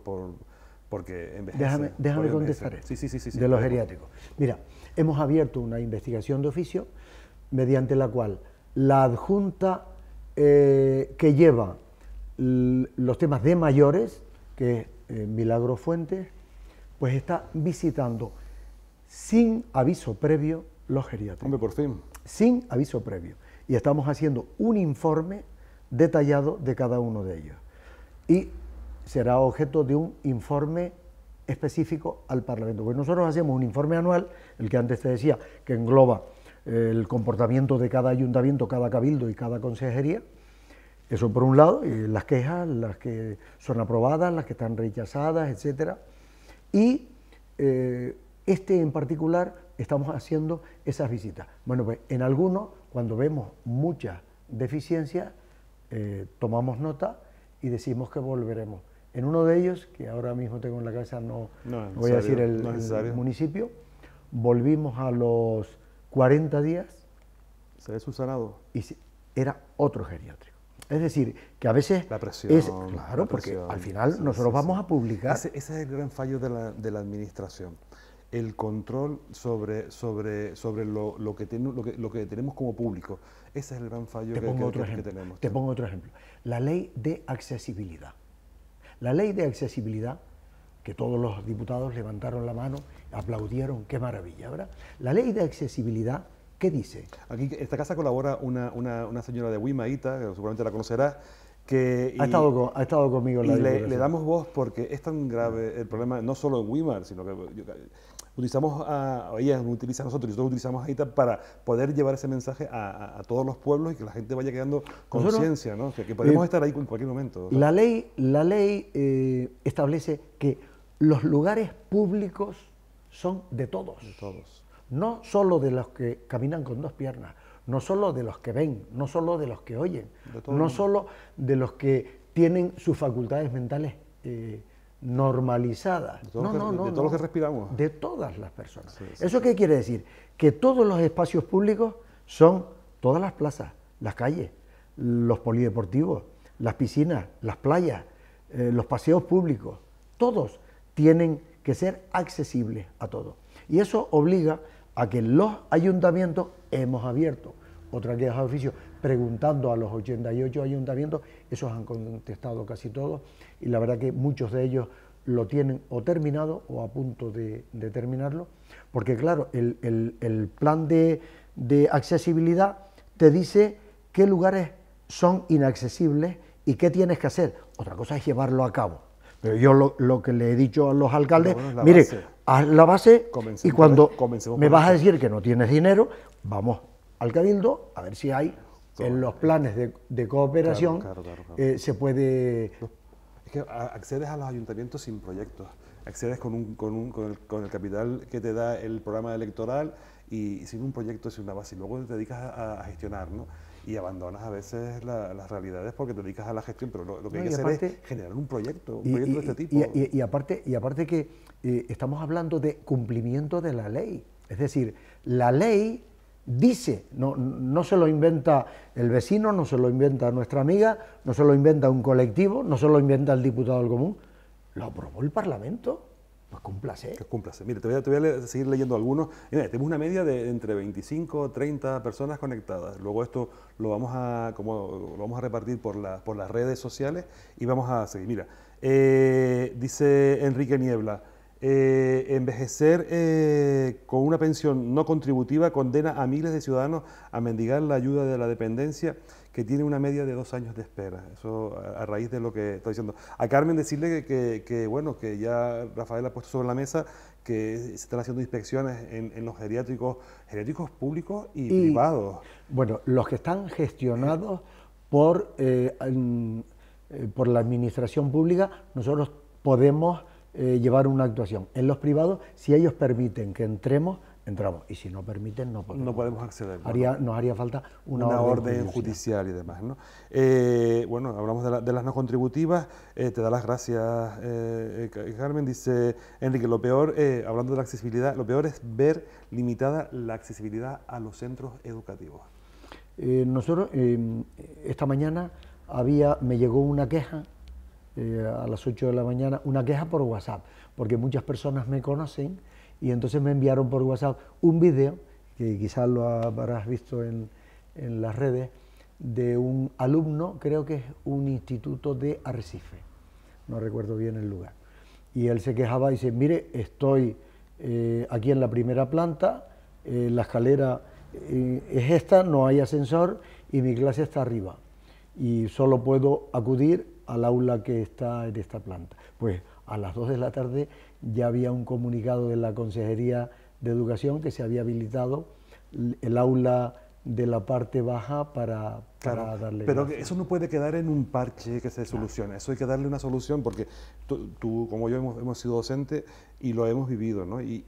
porque envejece. Déjame, déjame contestar sí, sí, de los geriátricos. Mira, hemos abierto una investigación de oficio mediante la cual la adjunta eh, que lleva los temas de mayores, que es eh, Milagro Fuentes, pues está visitando sin aviso previo los geriátricos. Hombre, por fin. Sin aviso previo. Y estamos haciendo un informe detallado de cada uno de ellos. Y será objeto de un informe específico al Parlamento. Porque nosotros hacemos un informe anual, el que antes te decía, que engloba eh, el comportamiento de cada ayuntamiento, cada cabildo y cada consejería. Eso por un lado, las quejas, las que son aprobadas, las que están rechazadas, etc. Y eh, este en particular estamos haciendo esas visitas. Bueno, pues en algunos, cuando vemos muchas deficiencias, eh, tomamos nota y decimos que volveremos en uno de ellos, que ahora mismo tengo en la cabeza, no, voy a decir el, municipio, volvimos a los 40 días. Se ve Y era otro geriátrico. Es decir, que a veces... La presión. claro, porque al final nosotros vamos a publicar... Ese, es el gran fallo de la, administración. El control sobre, sobre, sobre lo, que lo, que tenemos como público. Ese es el gran fallo que tenemos. Te pongo otro ejemplo. La ley de accesibilidad la ley de accesibilidad, que todos los diputados levantaron la mano, aplaudieron, qué maravilla, ¿verdad? La ley de accesibilidad, ¿qué dice? Aquí, en esta casa colabora una, señora de Wimaita, que seguramente la conocerá que... Ha, estado, ha estado conmigo la ley. le, le, damos voz porque es tan grave el problema, no solo en Wimar, sino que utilizamos, a, ella ellas utiliza a nosotros, nosotros utilizamos a para poder llevar ese mensaje a, todos los pueblos y que la gente vaya quedando conciencia, ¿no? que podemos eh, estar ahí en cualquier momento. La ley, la ley eh, establece que los lugares públicos son de todos. todos. No solo de los que caminan con dos piernas, no solo de los que ven, no solo de los que oyen, no solo de los que tienen sus facultades mentales. Eh, normalizada. De todos los que, respiramos. De todas las personas. ¿Eso qué quiere decir? Que todos los espacios públicos son todas las plazas, las calles, los polideportivos, las piscinas, las playas, eh, los paseos públicos. Todos tienen que ser accesibles a todos. Y eso obliga a que los ayuntamientos hemos abierto otra que de oficios preguntando a los 88 ayuntamientos, esos han contestado casi todos y la verdad que muchos de ellos lo tienen o terminado o a punto de, terminarlo, porque claro, el, plan de, accesibilidad te dice qué lugares son inaccesibles y qué tienes que hacer. Otra cosa es llevarlo a cabo. Pero yo lo, que le he dicho a los alcaldes, mire, haz la base y cuando me vas a decir que no tienes dinero, vamos al cabildo a ver si hay en los planes de, cooperación eh, se puede... Es que accedes a los ayuntamientos sin proyectos, accedes con, un, con, el, capital que te da el programa electoral y sin un proyecto, sin una base, y luego te dedicas a, gestionar, ¿no? Y abandonas a veces las realidades porque te dedicas a la gestión, pero lo, que hay que hacer es generar un proyecto, un proyecto de este tipo. Y, aparte, y aparte que eh, estamos hablando de cumplimiento de la ley, es decir, la ley dice, no, se lo inventa el vecino, no se lo inventa nuestra amiga, no se lo inventa un colectivo, no se lo inventa el diputado del común, lo aprobó el Parlamento. Pues cúmplase. cúmplase. Mire, te voy a, seguir leyendo algunos. Mira, tenemos una media de entre 25 o 30 personas conectadas. Luego esto lo vamos a, como, lo vamos a repartir por, las redes sociales y vamos a seguir. Mira, eh, dice Enrique Niebla, eh, envejecer eh, con una pensión no contributiva condena a miles de ciudadanos a mendigar la ayuda de la dependencia que tiene una media de dos años de espera. Eso a, raíz de lo que está diciendo. A Carmen decirle que, bueno, que ya Rafael ha puesto sobre la mesa que se están haciendo inspecciones en, los geriátricos, geriátricos públicos y, privados. Bueno, los que están gestionados por, eh, por la administración pública, nosotros podemos eh, llevar una actuación. En los privados, si ellos permiten que entremos, entramos. Y si no permiten, no podemos. No podemos acceder. Nos haría falta una, orden, judicial y demás. Eh, bueno, hablamos de, las no contributivas. Eh, te da las gracias, Carmen. Dice Enrique, lo peor, hablando de la accesibilidad, lo peor es ver limitada la accesibilidad a los centros educativos. nosotros, em, esta mañana había, me llegó una queja eh, a las 8 de la mañana una queja por WhatsApp, porque muchas personas me conocen y entonces me enviaron por WhatsApp un video, que quizás lo habrás visto en, en las redes, de un alumno, creo que es un instituto de Arrecife, no recuerdo bien el lugar. Y él se quejaba y dice, mire, estoy eh, aquí en la primera planta, eh, la escalera es esta, no hay ascensor y mi clase está arriba. Y solo puedo acudir al aula que está en esta planta. Pues a las 2 de la tarde ya había un comunicado de la Consejería de Educación que se había habilitado el aula de la parte baja para, darle. Pero eso no puede quedar en un parche que se solucione, eso hay que darle una solución porque tú, como yo hemos, sido docente y lo hemos vivido, ¿no? Y,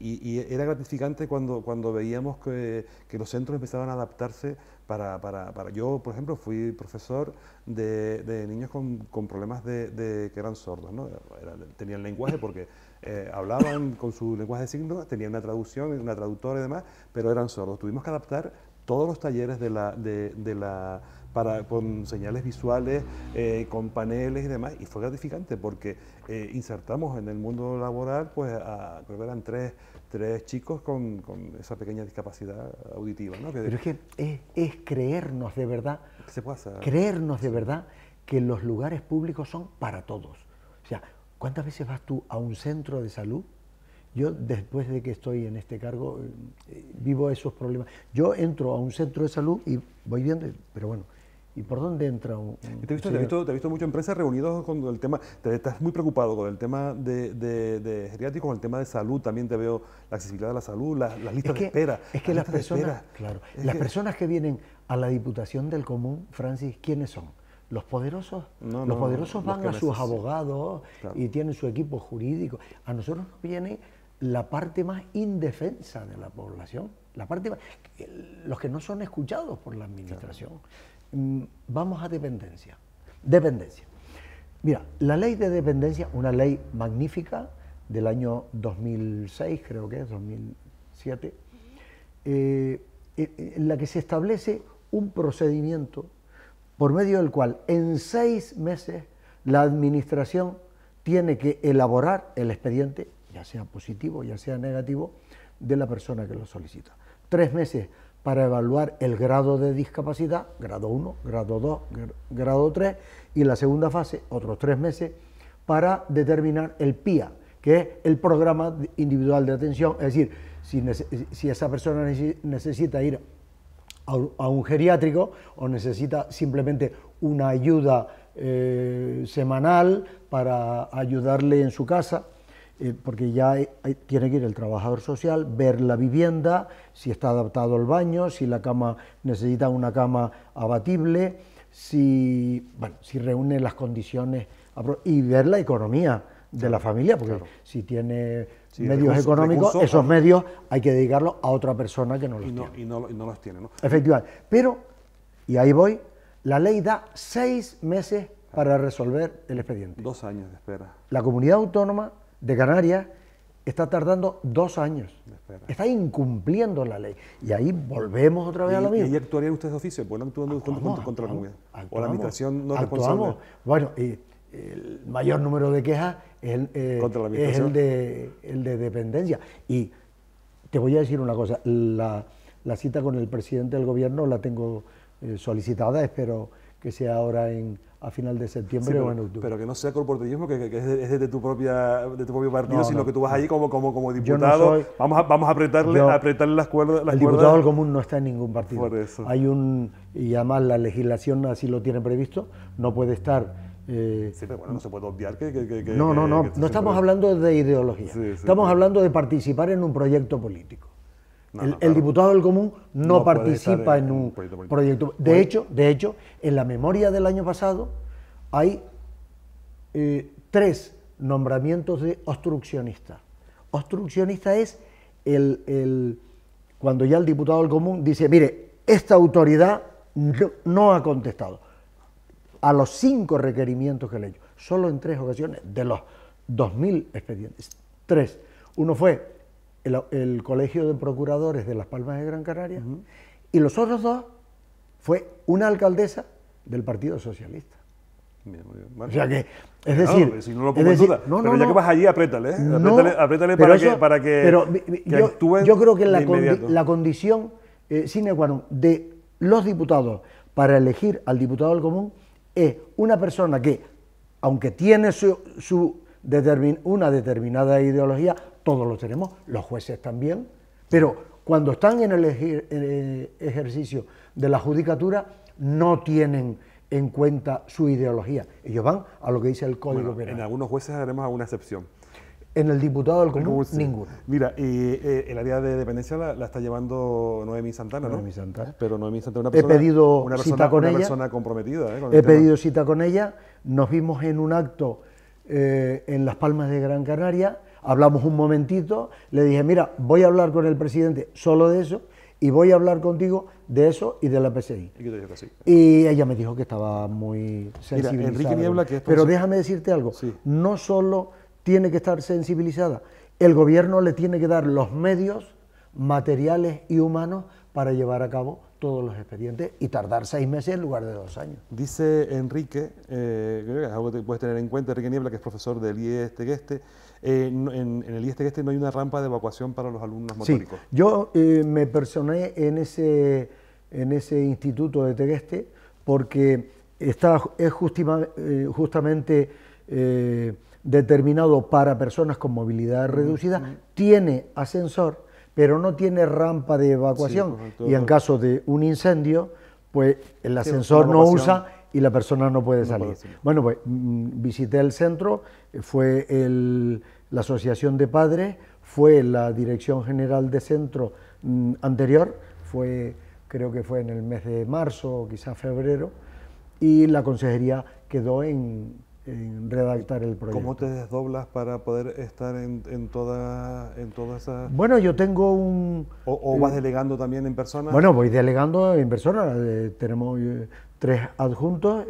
era gratificante cuando, cuando veíamos que, los centros empezaban a adaptarse para, Yo, por ejemplo, fui profesor de, niños con, problemas de, que eran sordos, ¿no? tenían lenguaje porque eh, hablaban con su lenguaje de signos, tenían una traducción, una traductora y demás, pero eran sordos. Tuvimos que adaptar todos los talleres de la, de, la con señales visuales, eh, con paneles y demás, y fue gratificante porque eh, insertamos en el mundo laboral, pues, a, tres, chicos con, esa pequeña discapacidad auditiva. ¿no? Pero es que es, creernos de verdad, creernos de verdad que los lugares públicos son para todos. O sea, ¿cuántas veces vas tú a un centro de salud yo, después de que estoy en este cargo, eh, vivo esos problemas. Yo entro a un centro de salud y voy viendo, pero bueno, ¿Y por dónde entra un.? te, he visto, te, he visto, empresas reunidos con el tema. Te, estás muy preocupado con el tema de, de, con el tema de salud. También te veo la accesibilidad a la salud, las, lista listas de espera. Es que las, personas. Claro. las que, personas que vienen a la Diputación del Común, Francis, ¿quiénes son? Los poderosos, los poderosos van a sus abogados y tienen su equipo jurídico. A nosotros nos viene la parte más indefensa de la población, la parte los que no son escuchados por la administración. Mm, vamos a dependencia. Dependencia. Mira, la ley de dependencia, una ley magnífica del año 2006, creo que es 2007, eh, eh, en la que se establece un procedimiento por medio del cual en seis meses la administración tiene que elaborar el expediente ya sea positivo, ya sea negativo, de la persona que lo solicita. Tres meses para evaluar el grado de discapacidad, grado 1, grado 2, grado 3, y la segunda fase, otros tres meses, para determinar el PIA, que es el programa individual de atención, es decir, si, esa persona necesita ir a un geriátrico o necesita simplemente una ayuda eh, semanal para ayudarle en su casa, eh, porque ya tiene que ir el trabajador social, ver la vivienda, si está adaptado el baño, si la cama necesita una cama abatible, si, bueno, si reúne las condiciones y ver la economía de la familia, porque si tiene medios económicos, esos medios hay que dedicarlos a otra persona que no los tiene. y no los tiene, ¿no? Efectivamente. Pero, y ahí voy, la ley da seis meses para resolver el expediente. Dos años de espera. La comunidad autónoma de Canarias está tardando dos años. Está incumpliendo la ley. Y ahí volvemos otra vez a la misma. ¿Y actuarían ustedes de oficio? contra la o la administración no es responsable. Bueno, y el mayor número de quejas es, el, eh, el, de, dependencia. Y te voy a decir una cosa. La, cita con el presidente del gobierno la tengo eh, solicitada, espero que sea ahora en, a final de septiembre o en octubre. Pero que no sea corporativismo, que, es, de, tu propia, de tu propio partido, sino que tú vas ahí como, como, como diputado. vamos, a, vamos a apretarle, apretarle las cuerdas. el diputado del común no está en ningún partido. eso. Hay un, y además la legislación así lo tiene previsto, no puede estar... Eh, bueno, no se puede obviar que... no, no, no, no estamos hablando de ideología, estamos hablando de participar en un proyecto político el, diputado del común no, participa en, un proyecto. De, hecho, de hecho, en la memoria del año pasado hay eh, tres nombramientos de obstruccionista. Obstruccionista es el, el, cuando ya el diputado del común dice, mire, esta autoridad no, ha contestado a los cinco requerimientos que le he hecho, solo en tres ocasiones, de los 2.000 expedientes. Tres. Uno fue el, Colegio de Procuradores de Las Palmas de Gran Canaria, y los otros dos fue una alcaldesa del Partido Socialista. o sea que, es decir, no, si no lo pongo en duda, pero ya que vas allí, apriétale, ¿eh? apriétale, para, que, para, que, yo, creo que la, la condición ...sin eh, sine de los diputados para elegir al diputado del común es una persona que, aunque tiene su, su una determinada ideología, todos los tenemos, los jueces también, pero cuando están en el, ejercicio de la judicatura no tienen en cuenta su ideología, ellos van a lo que dice el Código Penal. En algunos jueces haremos alguna excepción. En el diputado del común, ninguno. Mira, y eh, el área de dependencia la, está llevando Noemí Santana, ¿no? Noemí Santana. Pero Noemí Santana, una persona, una persona, comprometida. ¿eh? He pedido cita con ella. Nos vimos en un acto eh, en Las Palmas de Gran Canaria hablamos un momentito, le dije, mira, voy a hablar con el presidente solo de eso y voy a hablar contigo de eso y de la PCI. Y, ella me dijo que estaba muy sensibilizada. Pero déjame decirte algo, no solo tiene que estar sensibilizada, el gobierno le tiene que dar los medios materiales y humanos para llevar a cabo todos los expedientes y tardar seis meses en lugar de dos años. Dice Enrique, eh, creo que es algo que puedes tener en cuenta, Enrique Niebla, que es profesor del IES Tegueste, eh, en, el IES este no hay una rampa de evacuación para los alumnos motóricos. Sí, yo eh, me personé en ese, en ese instituto de Tegueste porque está, es eh, justamente determinado para personas con movilidad mm, reducida, mm. tiene ascensor, pero no tiene rampa de evacuación. y en caso de un incendio, pues el ascensor no usa y la persona no puede salir. bueno, pues mm, visité el centro, fue el, la asociación de padres, fue la dirección general de centro mm, anterior, fue creo que fue en el mes de marzo o quizás febrero, y la consejería quedó en, redactar el proyecto. ¿Cómo te desdoblas para poder estar en, en todas en toda esas...? Bueno, yo tengo un... ¿O, vas eh, delegando también en persona? Bueno, voy delegando en persona, eh, tenemos, eh, tres adjuntos.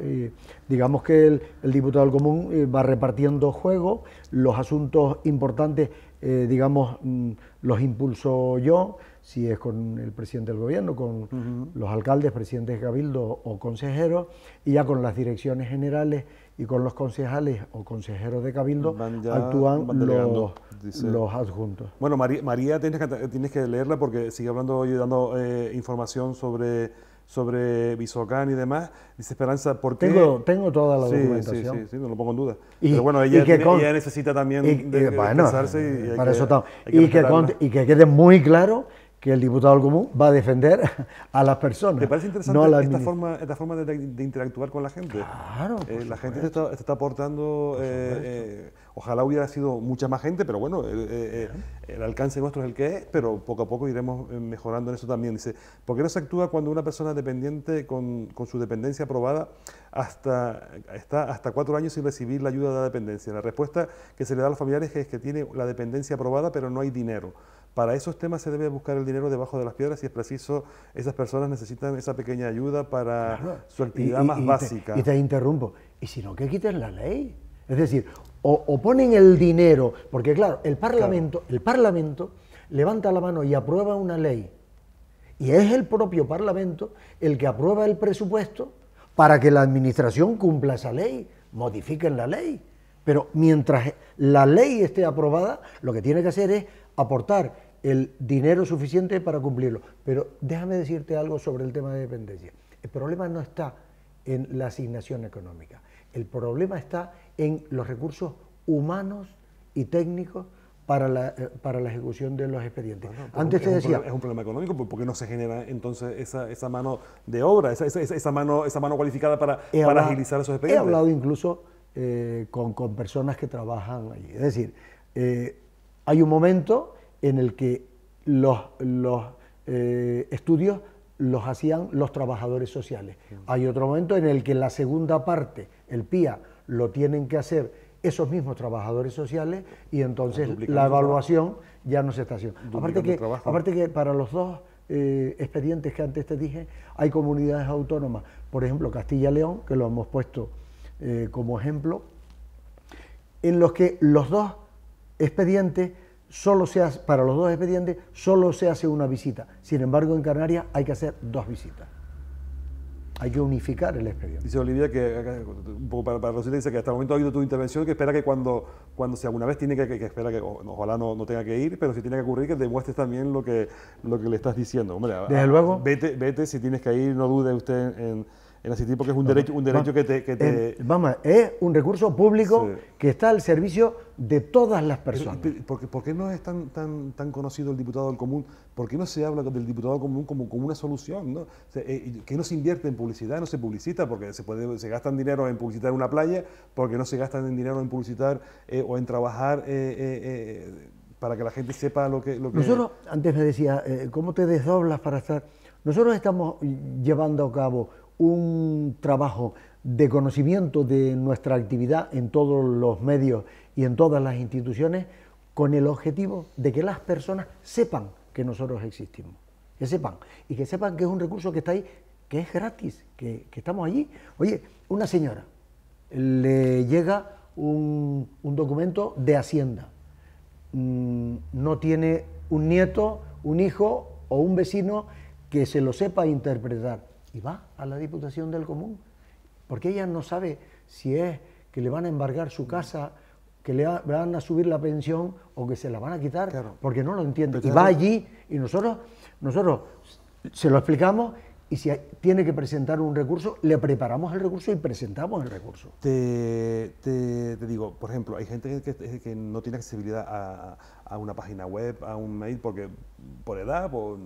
digamos que el, diputado del común eh, va repartiendo juegos, los asuntos importantes, eh, digamos, mm, los impulso yo, si es con el presidente del gobierno, con los alcaldes, presidentes de cabildo o consejeros, y ya con las direcciones generales y con los concejales o consejeros de cabildo actúan los, adjuntos. Bueno, María, tienes, que, tienes que leerla porque sigue hablando y dando eh, información sobre sobre Bisocán y demás. Dice Esperanza, ¿por qué? Tengo, tengo toda la documentación. Sí, sí, sí, no lo pongo en duda. Y, Pero bueno, ella, necesita también eh, para eso y que quede muy claro que el diputado del común va a defender a las personas. Me parece interesante esta, forma, de, interactuar con la gente. Claro. Eh, la gente se está, aportando, eh, eh, ojalá hubiera sido mucha más gente, pero bueno, el alcance nuestro es el que es, pero poco a poco iremos mejorando en eso también. Dice, ¿por qué no se actúa cuando una persona dependiente con, su dependencia aprobada hasta, está hasta cuatro años sin recibir la ayuda de la dependencia? La respuesta que se le da a los familiares es que tiene la dependencia aprobada, pero no hay dinero. Para esos temas se debe buscar el dinero debajo de las piedras y es preciso. Esas personas necesitan esa pequeña ayuda para su actividad más básica. y te interrumpo. Y si no, que quiten la ley. Es decir, o, ponen el dinero, porque claro, el Parlamento, claro. el Parlamento levanta la mano y aprueba una ley. Y es el propio Parlamento el que aprueba el presupuesto para que la Administración cumpla esa ley, modifiquen la ley. Pero mientras la ley esté aprobada, lo que tiene que hacer es aportar el dinero suficiente para cumplirlo. Pero déjame decirte algo sobre el tema de dependencia. El problema no está en la asignación económica, el problema está en los recursos humanos y técnicos para la, eh, para la ejecución de los expedientes. Antes te decía... es un problema económico, porque no se genera entonces esa, mano de obra, esa, mano, esa mano cualificada para, agilizar esos expedientes? He hablado incluso eh, con, personas que trabajan allí. Es decir, eh, hay un momento en el que los, los eh, estudios los hacían los trabajadores sociales. Mm. Hay otro momento en el que la segunda parte, el PIA, lo tienen que hacer esos mismos trabajadores sociales y entonces la evaluación ya no se está haciendo. Aparte que, para los dos eh, expedientes que antes te dije, hay comunidades autónomas, por ejemplo Castilla León, que lo hemos puesto eh, como ejemplo, en los que los dos expedientes solo se hace, para los dos expedientes solo se hace una visita. Sin embargo, en Canarias hay que hacer dos visitas. Hay que unificar el expediente. Dice Olivia que, un poco para, dice que hasta el momento ha habido tu intervención, que espera que cuando, cuando si alguna vez tiene que, que, que ojalá no, no, tenga que ir, pero si tiene que ocurrir, que demuestres también lo que, lo que le estás diciendo. Hombre, Desde luego. Vete, vete, si tienes que ir, no dude usted en el tipo porque es un derecho, un derecho que te... Que em, vamos, es un recurso público que está al servicio de todas las personas. ¿Por qué, no es tan, tan, conocido el diputado del común? ¿Por qué no se habla del diputado común como, como una solución? ¿no? Eh, que no se invierte en publicidad, no se publicita, porque se, se gastan dinero en publicitar una playa, porque no se gastan en dinero en publicitar eh, o en trabajar eh, para que la gente sepa lo que... Lo que... Nosotros, antes me decía, ¿cómo te desdoblas para estar...? Nosotros estamos llevando a cabo un trabajo de conocimiento de nuestra actividad en todos los medios y en todas las instituciones con el objetivo de que las personas sepan que nosotros existimos, que sepan, y que sepan que es un recurso que está ahí, que es gratis, que, estamos allí. Oye, una señora le llega un, documento de Hacienda, mm, no tiene un nieto, un hijo o un vecino que se lo sepa interpretar y va a la Diputación del Común, porque ella no sabe si es que le van a embargar su casa, que le van a subir la pensión o que se la van a quitar, porque no lo entiende. y va allí y nosotros, nosotros se lo explicamos y si tiene que presentar un recurso, le preparamos el recurso y presentamos el recurso. Te, digo, por ejemplo, hay gente que, que no tiene accesibilidad a, a una página web, a un mail, porque por edad, por,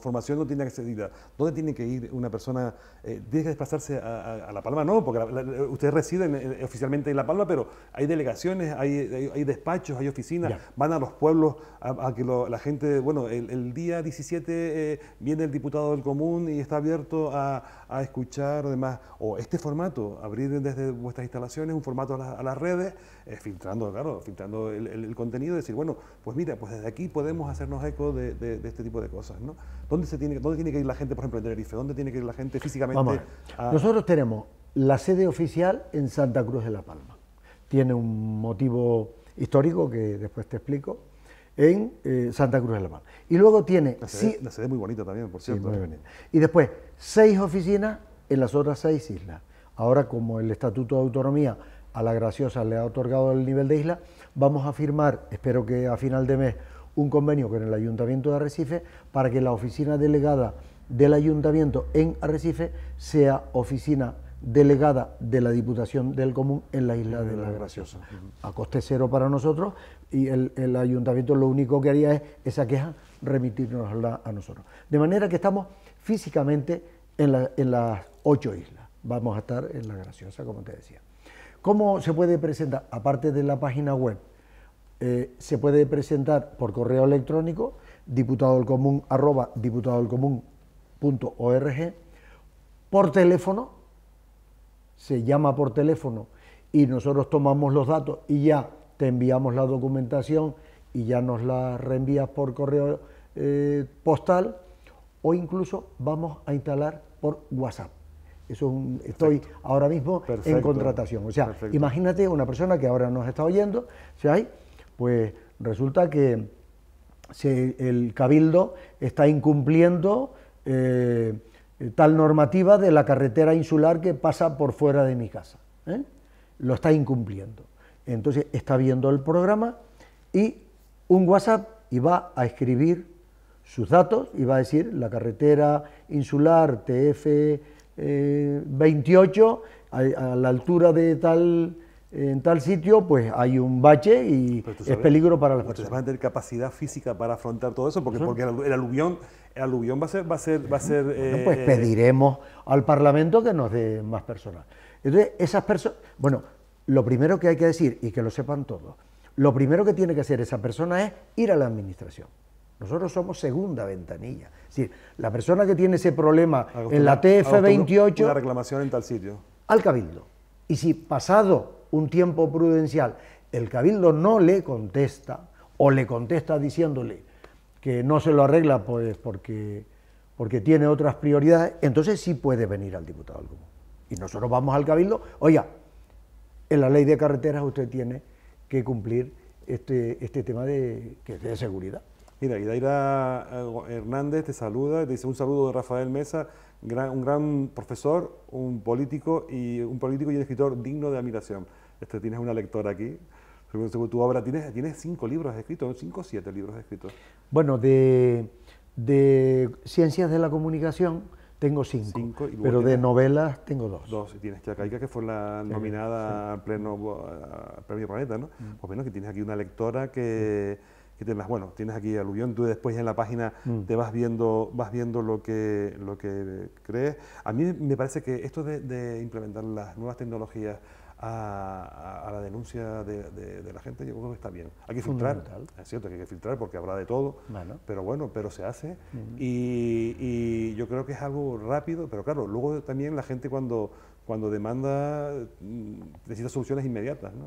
formación no tiene accedida. ¿Dónde tiene que ir una persona? Eh, ¿Tiene que desplazarse a, La Palma? No, porque ustedes residen usted eh, reside eh, oficialmente en La Palma, pero hay delegaciones, hay, despachos, hay oficinas, van a los pueblos a, que la gente, bueno, el, día 17 viene el diputado del común y está abierto a a escuchar además O este formato, abrir desde vuestras instalaciones un formato a, las redes, eh, filtrando, claro, filtrando el, contenido decir, bueno, pues mira, pues desde aquí podemos hacernos eco de, este tipo de cosas, ¿no? ¿Dónde, se tiene, ¿Dónde tiene que ir la gente, por ejemplo, en Tenerife? ¿Dónde tiene que ir la gente físicamente? Vamos ah. Nosotros tenemos la sede oficial en Santa Cruz de La Palma. Tiene un motivo histórico que después te explico en eh, Santa Cruz de la Palma. Y luego tiene... La sede, muy bonita también, por cierto. ¿eh? y después seis oficinas en las otras seis islas. Ahora, como el Estatuto de Autonomía a la Graciosa le ha otorgado el nivel de isla, vamos a firmar, espero que a final de mes, un convenio con el Ayuntamiento de Arrecife para que la oficina delegada del Ayuntamiento en Arrecife sea oficina delegada de la Diputación del Común en la isla de La Graciosa. A coste cero para nosotros y el, el ayuntamiento lo único que haría es esa queja remitirnosla a nosotros. De manera que estamos físicamente en, las ocho islas. Vamos a estar en La Graciosa, como te decía. ¿Cómo se puede presentar? Aparte de la página web, eh, se puede presentar por correo electrónico diputado del común diputado común punto por teléfono, se llama por teléfono y nosotros tomamos los datos y ya te enviamos la documentación y ya nos la reenvías por correo eh, postal o incluso vamos a instalar por WhatsApp. estoy ahora mismo en contratación. O sea, imagínate una persona que ahora nos está oyendo, si hay, pues resulta que el cabildo está incumpliendo eh, tal normativa de la carretera insular que pasa por fuera de mi casa. ¿eh? Lo está incumpliendo. Entonces está viendo el programa y un WhatsApp y va a escribir sus datos y va a decir la carretera insular TF28 eh, a, la altura de tal en tal sitio, pues hay un bache y es peligro para la a tener capacidad física para afrontar todo eso, porque, porque el aluvión, el aluvión va a ser, va a ser, va a ser. Eh, pues eh, pediremos al Parlamento que nos dé más personas. Entonces, esas personas. Bueno, lo primero que hay que decir, y que lo sepan todos, lo primero que tiene que hacer esa persona es ir a la administración. Nosotros somos segunda ventanilla. Es decir, la persona que tiene ese problema en la TF28... la reclamación en tal sitio. Al cabildo. Y si pasado un tiempo prudencial el cabildo no le contesta o le contesta diciéndole que no se lo arregla pues porque, porque tiene otras prioridades, entonces sí puede venir al diputado del Y nosotros vamos al cabildo, oiga, en la ley de carreteras usted tiene que cumplir este, este tema de, de seguridad. Mira, Idaira eh, Hernández te saluda, te dice un saludo de Rafael Mesa, gran, un gran profesor, un político y un político y escritor digno de admiración. Este, tienes una lectora aquí. Según, tu obra, tienes, tienes cinco libros escritos, cinco o siete libros escritos. Bueno, de, ciencias de la comunicación tengo cinco, pero de novelas tengo dos. Dos, y tienes que que fue la nominada al pleno, Premio Planeta, ¿no? Mm. Pues menos que tienes aquí una lectora que que bueno, tienes aquí aluvión, tú después en la página mm. te vas viendo, vas viendo lo que, lo que crees. A mí me parece que esto de, implementar las nuevas tecnologías a, la denuncia de, la gente, yo creo que está bien. Hay que filtrar, es cierto hay que filtrar porque habrá de todo, pero bueno, pero se hace mm. y, yo creo que es algo rápido, pero claro, luego también la gente cuando, cuando demanda mm, necesita soluciones inmediatas. ¿no?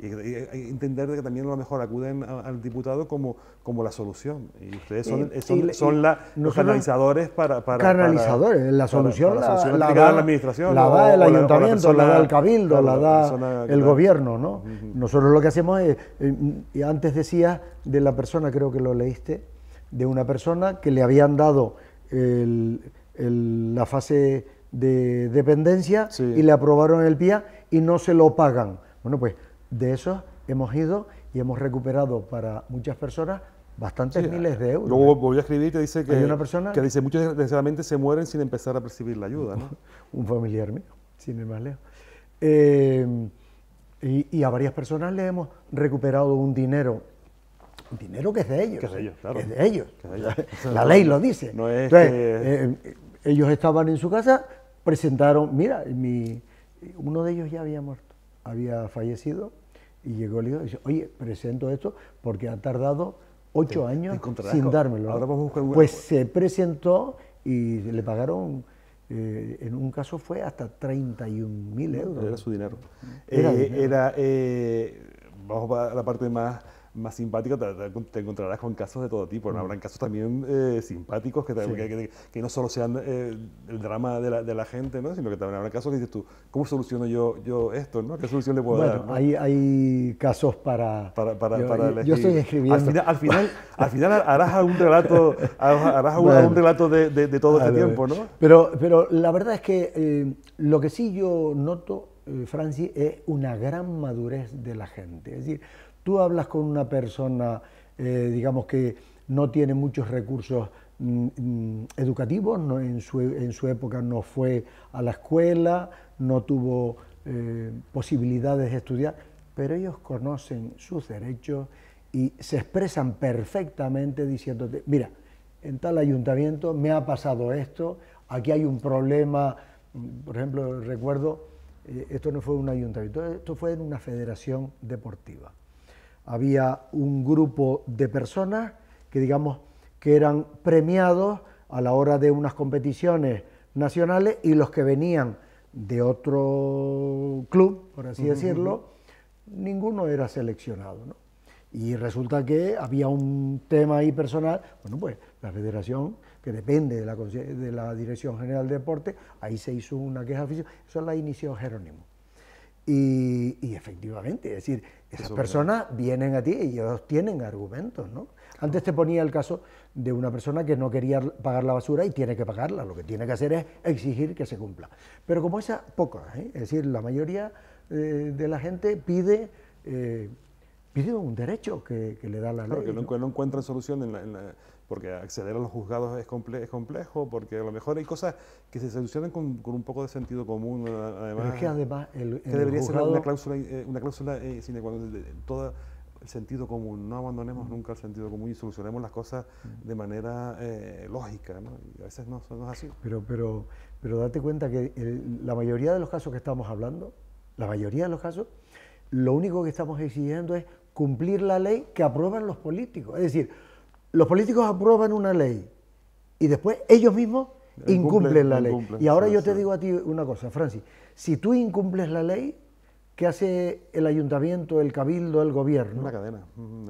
y, que entender que también a lo mejor acuden al diputado como, como la solución. Y ustedes son, los canalizadores para, para... Canalizadores, la solución, la, da la administración. La da el ayuntamiento, la, da el cabildo, la da el gobierno, ¿no? Nosotros lo que hacemos es, eh, antes decía de la persona, creo que lo leíste, de una persona que le habían dado la fase de dependencia y le aprobaron el PIA y no se lo pagan. Bueno, pues de esos hemos ido y hemos recuperado para muchas personas bastantes miles de euros. Luego voy a escribir y te dice que, ¿Hay una persona? que dice, muchos desgraciadamente se mueren sin empezar a percibir la ayuda. Un familiar mío, sin ir más lejos. Em, y, a varias personas le hemos recuperado un dinero, dinero que es de ellos. Que es de ellos, claro. La, ley lo dice. Em, ellos estaban en su casa, presentaron, mira, mi, uno de ellos ya había muerto, había fallecido y llegó el hijo y dice, oye, presento esto porque ha tardado ocho años sin dármelo. Pues se presentó y le pagaron, eh, en un caso fue hasta 31 mil euros. Era su dinero. Era, eh, eh, vamos a la parte más más simpático, te, encontrarás con casos de todo tipo. ¿no? Mm. Habrán casos también eh, simpáticos que, que, no solo sean eh, el drama de la, gente, sino que también habrá casos que dices tú, ¿cómo soluciono yo, yo esto? ¿no? ¿Qué solución le puedo dar? Bueno, Hay, casos para. yo, estoy escribiendo. Al final, al final, harás algún relato, algún, relato de, todo este tiempo, ¿no? Pero, pero la verdad es que eh, lo que sí yo noto Franci, es una gran madurez de la gente. Es decir, Tú hablas con una persona, eh, digamos, que no tiene muchos recursos mm, mm, educativos, en, su, época no fue a la escuela, no tuvo eh, posibilidades de estudiar, pero ellos conocen sus derechos y se expresan perfectamente diciéndote, mira, en tal ayuntamiento me ha pasado esto, aquí hay un problema, por ejemplo, recuerdo, eh, esto no fue un ayuntamiento, esto fue en una federación deportiva había un grupo de personas que digamos que eran premiados a la hora de unas competiciones nacionales y los que venían de otro club, por así decirlo, ninguno era seleccionado. Y resulta que había un tema ahí personal, bueno, pues la federación, que depende de la, de la Dirección General de Deporte, ahí se hizo una queja oficial, eso la inició Jerónimo. Y, efectivamente, es decir, esas personas vienen a ti y ellos tienen argumentos, ¿no? Antes te ponía el caso de una persona que no quería pagar la basura y tiene que pagarla, lo que tiene que hacer es exigir que se cumpla. Pero como esa, poca. ¿eh? es decir, la mayoría eh, de la gente pide, eh, un derecho que, le da la ley. que no, encuentra solución en la porque acceder a los juzgados es, es, complejo, porque a lo mejor hay cosas que se solucionan con, un poco de sentido común, además. que además... El, que debería ser una cláusula, eh, una cláusula eh, el sentido común, no abandonemos nunca el sentido común y solucionemos las cosas de manera eh, lógica, a veces no, así. Pero, pero, pero date cuenta que la mayoría de los casos que estamos hablando, la mayoría de los casos, lo único que estamos exigiendo es cumplir la ley que aprueban los políticos, es decir, los políticos aprueban una ley y después ellos mismos incumplen, la ley. y ahora yo te digo a ti una cosa, Francis, si tú incumples la ley, ¿qué hace el ayuntamiento, el cabildo, el gobierno? Una cadena.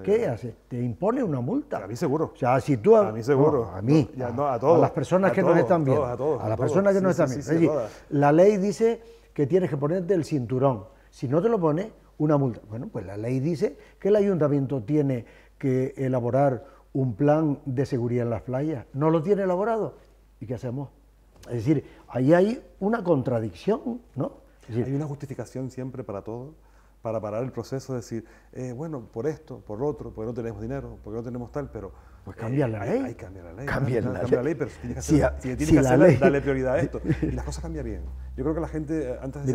¿Qué hace? Te impone una multa. A mí seguro. O sea, si tú... A, mí seguro. a mí. a, todos. las personas que no están viendo. a, las personas que no están viendo. la ley dice que tienes que ponerte el cinturón. Si no te lo pones, una multa. Bueno, pues la ley dice que el ayuntamiento tiene que elaborar un plan de seguridad en las playas, no lo tiene elaborado. ¿Y qué hacemos? Es decir, ahí hay una contradicción, ¿no? Es hay una justificación siempre para todo, para parar el proceso, de decir, eh, bueno, por esto, por otro, porque no tenemos dinero, porque no tenemos tal, pero pues cambia la eh, ley. Hay, la ley. Cambia la, ley. pero si, tiene que darle dale prioridad a esto. Y las cosas cambian bien. Yo creo que la gente, antes de,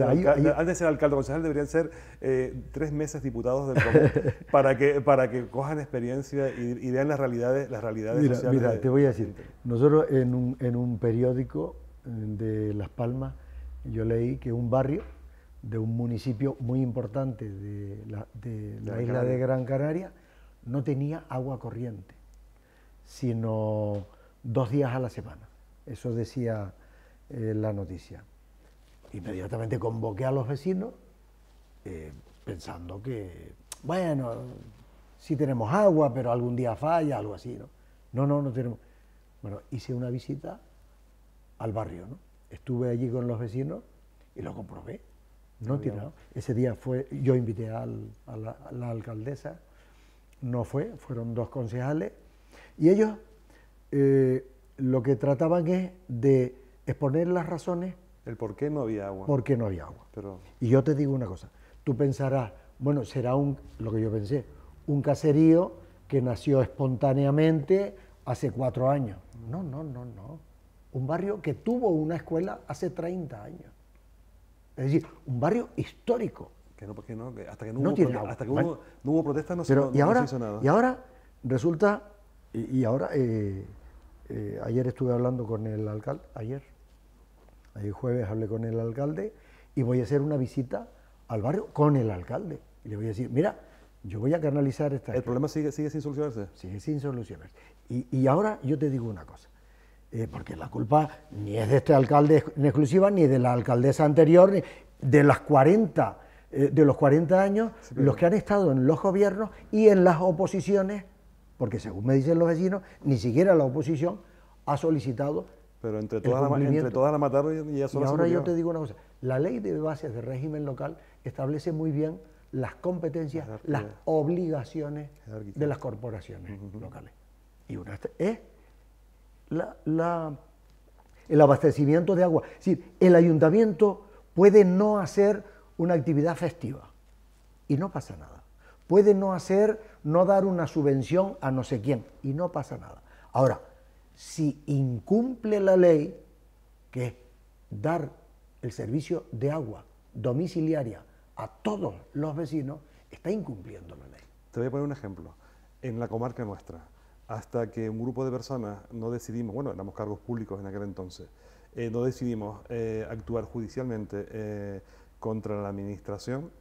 ser, alcalde, o concejal, deberían ser eh, tres meses diputados del común para, que, para que cojan experiencia y, vean las realidades, las realidades sociales. Mira, te voy a decir, nosotros en un, en un periódico eh, de Las Palmas, yo leí que un barrio de un municipio muy importante de la, isla de Gran Canaria no tenía agua corriente sino dos días a la semana. Eso decía eh, la noticia. Inmediatamente convoqué a los vecinos eh, pensando que, bueno, sí tenemos agua, pero algún día falla, algo así, ¿no? No, no, no tenemos. Bueno, hice una visita al barrio, ¿no? Estuve allí con los vecinos y lo comprobé. No tirado. Ese día fue, yo invité a la alcaldesa, no fue, fueron dos concejales y ellos eh, lo que trataban es de exponer las razones. El por qué no había agua. Por qué no había agua. Pero... Y yo te digo una cosa, tú pensarás, bueno, será un, lo que yo pensé, un caserío que nació espontáneamente hace cuatro años. No, no, no, no. Un barrio que tuvo una escuela hace 30 años. Es decir, un barrio histórico. Que no, porque no, hasta que no, hubo, protestas no, protesta, no, se, no, y no se hizo nada. Y ahora resulta y, ahora, eh, eh, ayer estuve hablando con el alcalde, ayer, ayer jueves hablé con el alcalde y voy a hacer una visita al barrio con el alcalde. Y le voy a decir, mira, yo voy a canalizar esta... El problema sigue, sigue sin solucionarse. Sigue sin solucionarse. Y, ahora yo te digo una cosa. Eh, porque la culpa ni es de este alcalde en exclusiva, ni de la alcaldesa anterior, de las 40, de los 40 años, los que han estado en los gobiernos y en las oposiciones porque según me dicen los vecinos, ni siquiera la oposición ha solicitado. Pero entre todas, la, entre y ya Y ahora yo te digo una cosa, la ley de bases de régimen local establece muy bien las competencias, las obligaciones de las corporaciones locales. Y una es el abastecimiento de agua. Es decir, el ayuntamiento puede no hacer una actividad festiva y no pasa nada puede no hacer, no dar una subvención a no sé quién, y no pasa nada. Ahora, si incumple la ley, que es dar el servicio de agua domiciliaria a todos los vecinos, está incumpliendo la ley. Te voy a poner un ejemplo. En la comarca nuestra, hasta que un grupo de personas no decidimos, bueno, éramos cargos públicos en aquel entonces, eh, no decidimos eh, actuar judicialmente eh, contra la administración,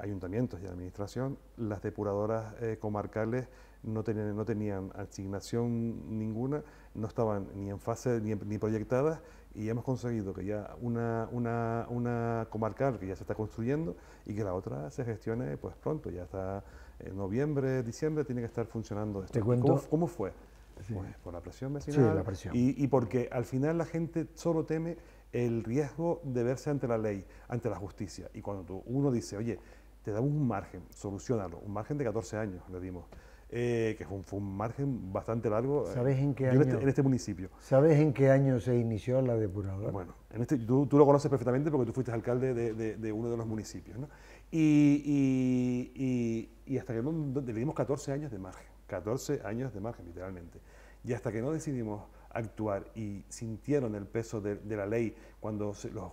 ayuntamientos y administración, las depuradoras eh, comarcales no tenían, no tenían asignación ninguna, no estaban ni en fase ni, proyectadas y hemos conseguido que ya una, una, una, comarcal que ya se está construyendo y que la otra se gestione pues pronto, ya está en noviembre, diciembre, tiene que estar funcionando ¿Te cuento? ¿Cómo, fue? Pues por la presión vecinal sí, la presión. Y, y porque al final la gente solo teme el riesgo de verse ante la ley, ante la justicia. Y cuando uno dice, oye, te damos un margen, solucionarlo, un margen de 14 años le dimos, eh, que fue un, margen bastante largo eh, este, en, este, municipio. ¿Sabes en qué año se inició la depuradora? Bueno, en este, tú, tú lo conoces perfectamente porque tú fuiste alcalde de, de, uno de los municipios, ¿no? Y, y, y, y hasta que no, le dimos 14 años de margen, 14 años de margen, literalmente. Y hasta que no decidimos actuar y sintieron el peso de, la ley cuando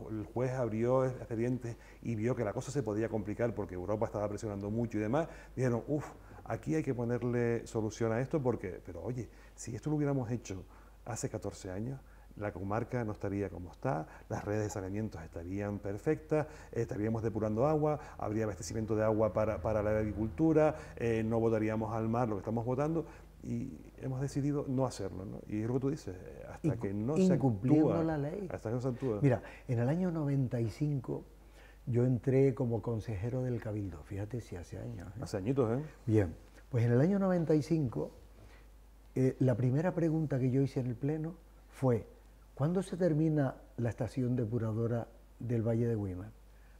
el juez abrió expedientes y vio que la cosa se podía complicar porque Europa estaba presionando mucho y demás, dijeron, uff, aquí hay que ponerle solución a esto porque, pero oye, si esto lo hubiéramos hecho hace 14 años, la comarca no estaría como está, las redes de saneamiento estarían perfectas, estaríamos depurando agua, habría abastecimiento de agua para, para la agricultura, eh, no votaríamos al mar lo que estamos votando y hemos decidido no hacerlo. ¿no? Y es lo que tú dices, eh, hasta que no se actúa. la ley. Hasta que no se actúa. Mira, en el año 95 yo entré como consejero del Cabildo, fíjate si hace años. ¿eh? Hace añitos, ¿eh? Bien, pues en el año 95 eh, la primera pregunta que yo hice en el Pleno fue, ¿cuándo se termina la estación depuradora del Valle de Guimar?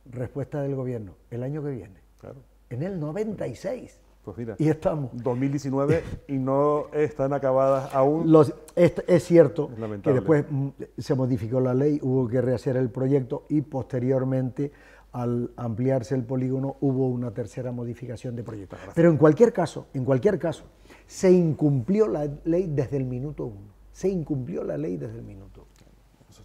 Respuesta del gobierno, el año que viene. Claro. En el 96. Pues y estamos. 2019 y no están acabadas aún. es, cierto que después mm, se modificó la ley, hubo que rehacer el proyecto y posteriormente, al ampliarse el polígono, hubo una tercera modificación de proyecto. Pero en cualquier caso, en cualquier caso, se incumplió la ley desde el minuto uno. Se incumplió la ley desde el minuto uno.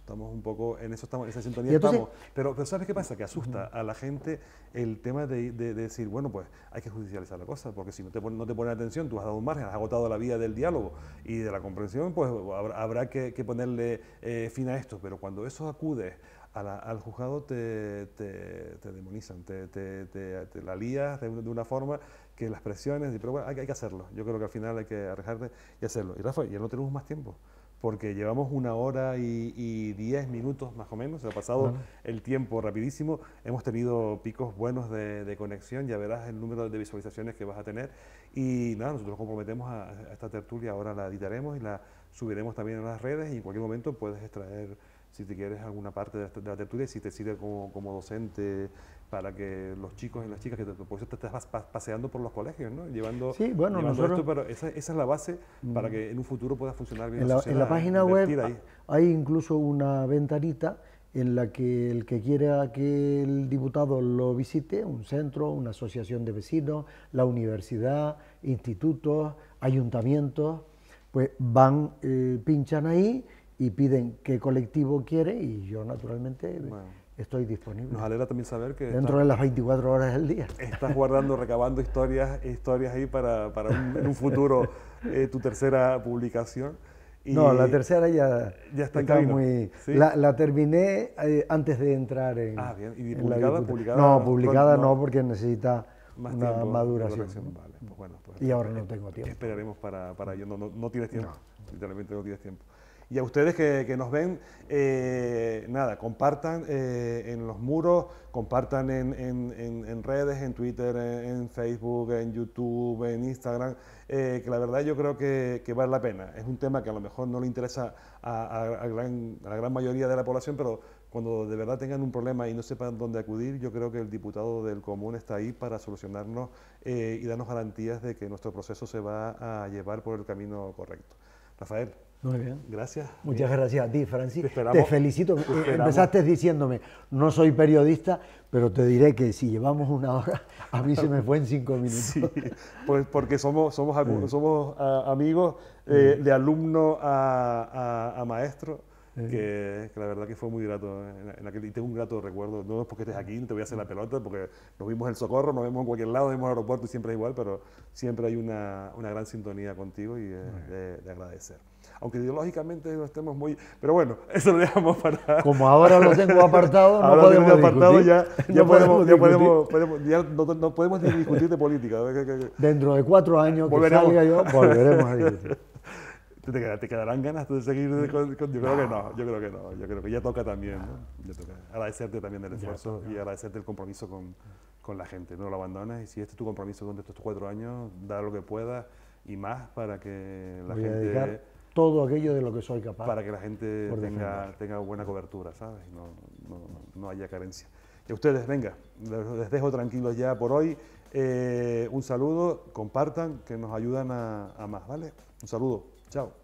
Estamos un poco en eso, estamos, en esa sintonía estamos. Pero, pero ¿sabes qué pasa? Que asusta a la gente el tema de, decir, bueno, pues hay que judicializar la cosa, porque si no te, no te ponen atención, tú has dado un margen, has agotado la vía del diálogo y de la comprensión, pues habrá, que, ponerle eh, fin a esto. Pero cuando eso acude al juzgado te, te, te demonizan, te, te, la lías de, una forma que las presiones, pero bueno, hay, hay, que hacerlo. Yo creo que al final hay que arriesgarte y hacerlo. Y Rafa, ya no tenemos más tiempo porque llevamos una hora y, diez minutos más o menos, se ha pasado el tiempo rapidísimo, hemos tenido picos buenos de, conexión, ya verás el número de visualizaciones que vas a tener y nada, nosotros comprometemos a esta tertulia, ahora la editaremos y la subiremos también a las redes y en cualquier momento puedes extraer si te quieres alguna parte de la tertulia, si te sirve como, como docente para que los chicos y las chicas, que por eso te estás paseando por los colegios, ¿no? Llevando, sí, bueno, nosotros, pero esa, es la base mm. para que en un futuro pueda funcionar bien. En la, en la página web hay incluso una ventanita en la que el que quiera que el diputado lo visite, un centro, una asociación de vecinos, la universidad, institutos, ayuntamientos, pues van, eh, pinchan ahí y piden qué colectivo quiere y yo naturalmente estoy disponible. Nos alegra también saber que... Dentro de las 24 horas del día. Estás guardando, recabando historias, historias ahí para, en un futuro eh, tu tercera publicación. no, la tercera ya, ya está, muy... La, terminé eh, antes de entrar en... Ah, bien. ¿Y publicada? publicada no, publicada no, porque necesita más una maduración. Pues pues y ahora no tengo eh, tiempo. Esperaremos para, para ello. No, no, tienes tiempo. Literalmente no tienes tiempo. Y a ustedes que, nos ven, eh, nada, compartan eh, en los muros, compartan en, redes, en Twitter, en, Facebook, en YouTube, en Instagram, eh, que la verdad yo creo que, vale la pena. Es un tema que a lo mejor no le interesa a, la gran mayoría de la población, pero cuando de verdad tengan un problema y no sepan dónde acudir, yo creo que el diputado del común está ahí para solucionarnos y darnos garantías de que nuestro proceso se va a llevar por el camino correcto. Rafael. Muy bien. Gracias. Muchas eh, gracias a ti, Francis. Te, felicito. Eh, empezaste diciéndome, no soy periodista, pero te diré que si llevamos una hora, a mí se me fue en cinco minutos. Sí, pues porque somos, somos, somos ah, amigos eh, de alumno a, maestro. Que, la verdad que fue muy grato en, aquel, y tengo un grato recuerdo, no es porque estés aquí, no te voy a hacer la pelota, porque nos vimos en el socorro, nos vemos en cualquier lado, nos vemos en el aeropuerto y siempre es igual, pero siempre hay una, una gran sintonía contigo y de, de agradecer aunque ideológicamente no estemos muy... Pero bueno, eso lo dejamos para... Como ahora lo tengo apartado, no podemos apartado discutir. ya, no podemos, discutir de política. Dentro de cuatro años que salga yo, volveremos a discutir. ¿Te, quedarán ganas de seguir con, yo creo que no yo creo que no yo creo que ya toca también agradecerte también el esfuerzo y agradecerte el compromiso con, con, la gente no lo abandones y si este es tu compromiso con estos cuatro años da lo que puedas y más para que la gente todo aquello de lo que soy capaz. Para que la gente tenga, buena cobertura, ¿sabes? No, no, no, haya carencia. Que ustedes, venga, les dejo tranquilos ya por hoy. Eh, un saludo, compartan, que nos ayudan a más, ¿vale? Un saludo, chao.